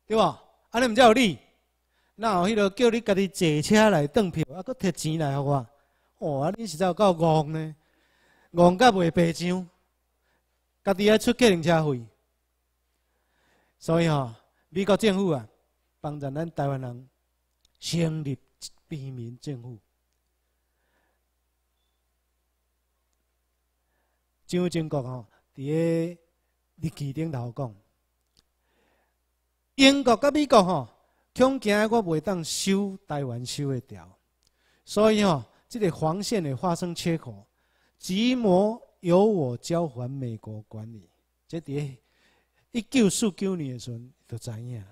对无？安尼毋才有你，那有迄个叫你家己坐车来当票，还阁摕钱来予我，哇！你是在有够戆呢？戆甲袂白将，家己爱出计程车费，所以吼，美国政府啊，帮助咱台湾人成立便民政府。蒋经国吼，伫个日记顶头讲，英国甲美国吼，恐惊我袂当收台湾收会条，所以吼，即个防线会发生缺口。寂模由我交还美国管理，这伫一九四九年时就知影，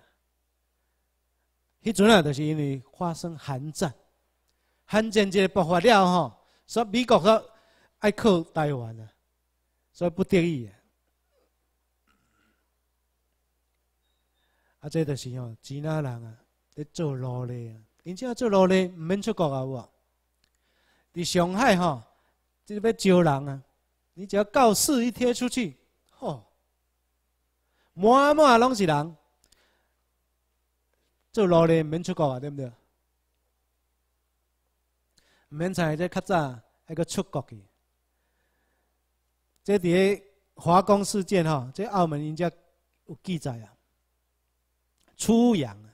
迄阵啊，就是因为发生寒战，寒战即爆发了吼，所以美国要靠台湾啊，所以不得已啊，啊，这就是吼，几那人啊在做奴隶啊，而且做奴隶，唔免出国啊，有啊伫上海吼。就是要招人啊！你只要告示一贴出去，吼，满满拢是人。做奴隶免出国啊，对不对？唔免在即较早那个出国去。这碟华工事件吼，这澳门人家有记载啊。出阳啊，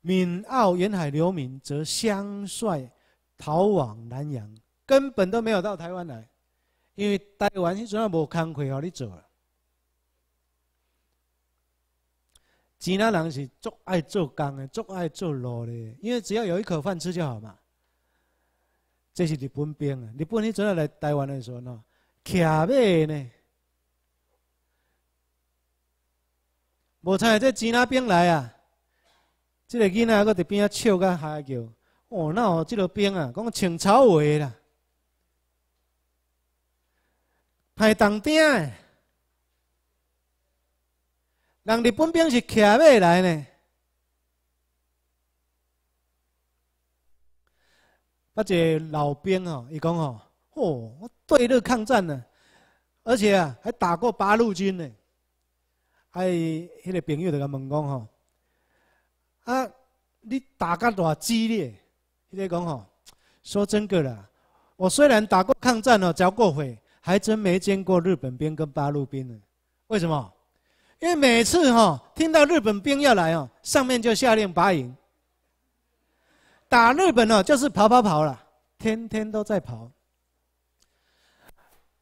闽澳沿海流民则相率逃往南洋。根本都没有到台湾来，因为台湾迄时候无工可让你做。吉纳人是足爱做工的，足爱做路的，因为只要有一口饭吃就好嘛。这是日本兵啊！日本迄阵来台湾的时阵哦，徛咩呢？无猜这吉纳兵来啊，这个囡仔搁伫边啊笑甲哈叫。哦，那哦，这个兵啊，讲清朝话啦。派当兵诶，人日本兵是骑马来呢。一个老兵吼，伊讲吼，吼，我对日抗战呢，而且啊，还打过八路军呢。伊迄个朋友就甲问讲吼，啊，你打甲偌激烈？伊个讲吼，说真个啦，我虽然打过抗战哦，交过伙。还真没见过日本兵跟八路兵呢，为什么？因为每次哈听到日本兵要来哦，上面就下令拔营，打日本哦就是跑跑跑了，天天都在跑。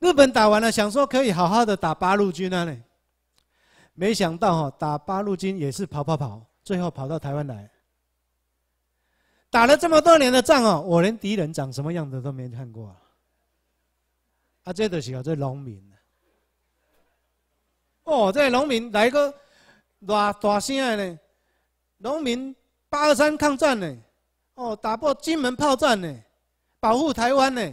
日本打完了，想说可以好好的打八路军了呢，没想到哈打八路军也是跑跑跑，最后跑到台湾来，打了这么多年的仗哦，我连敌人长什么样子都没看过。啊，这就是叫做农民。哦，这农民来个偌大声的呢？农民八二三抗战呢，哦，打破金门炮战呢，保护台湾呢。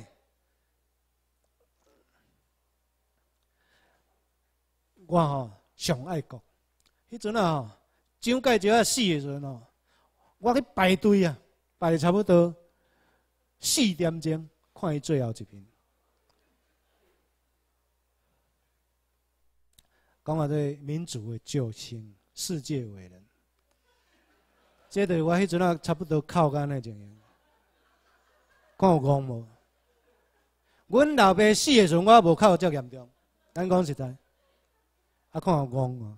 我吼，上爱国。迄阵啊，蒋介石啊死的时阵哦，我去排队啊，排差不多四点钟，看伊最后一篇。讲我对民族的救星，世界伟人。这着我迄阵啊，差不多靠干的情形，看有怣无？阮老爸死的时阵，我无靠得遮严重。咱讲实在，啊，看有无？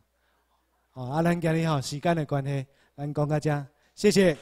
哦，啊，咱今日吼时间的关系，咱讲到这，谢谢。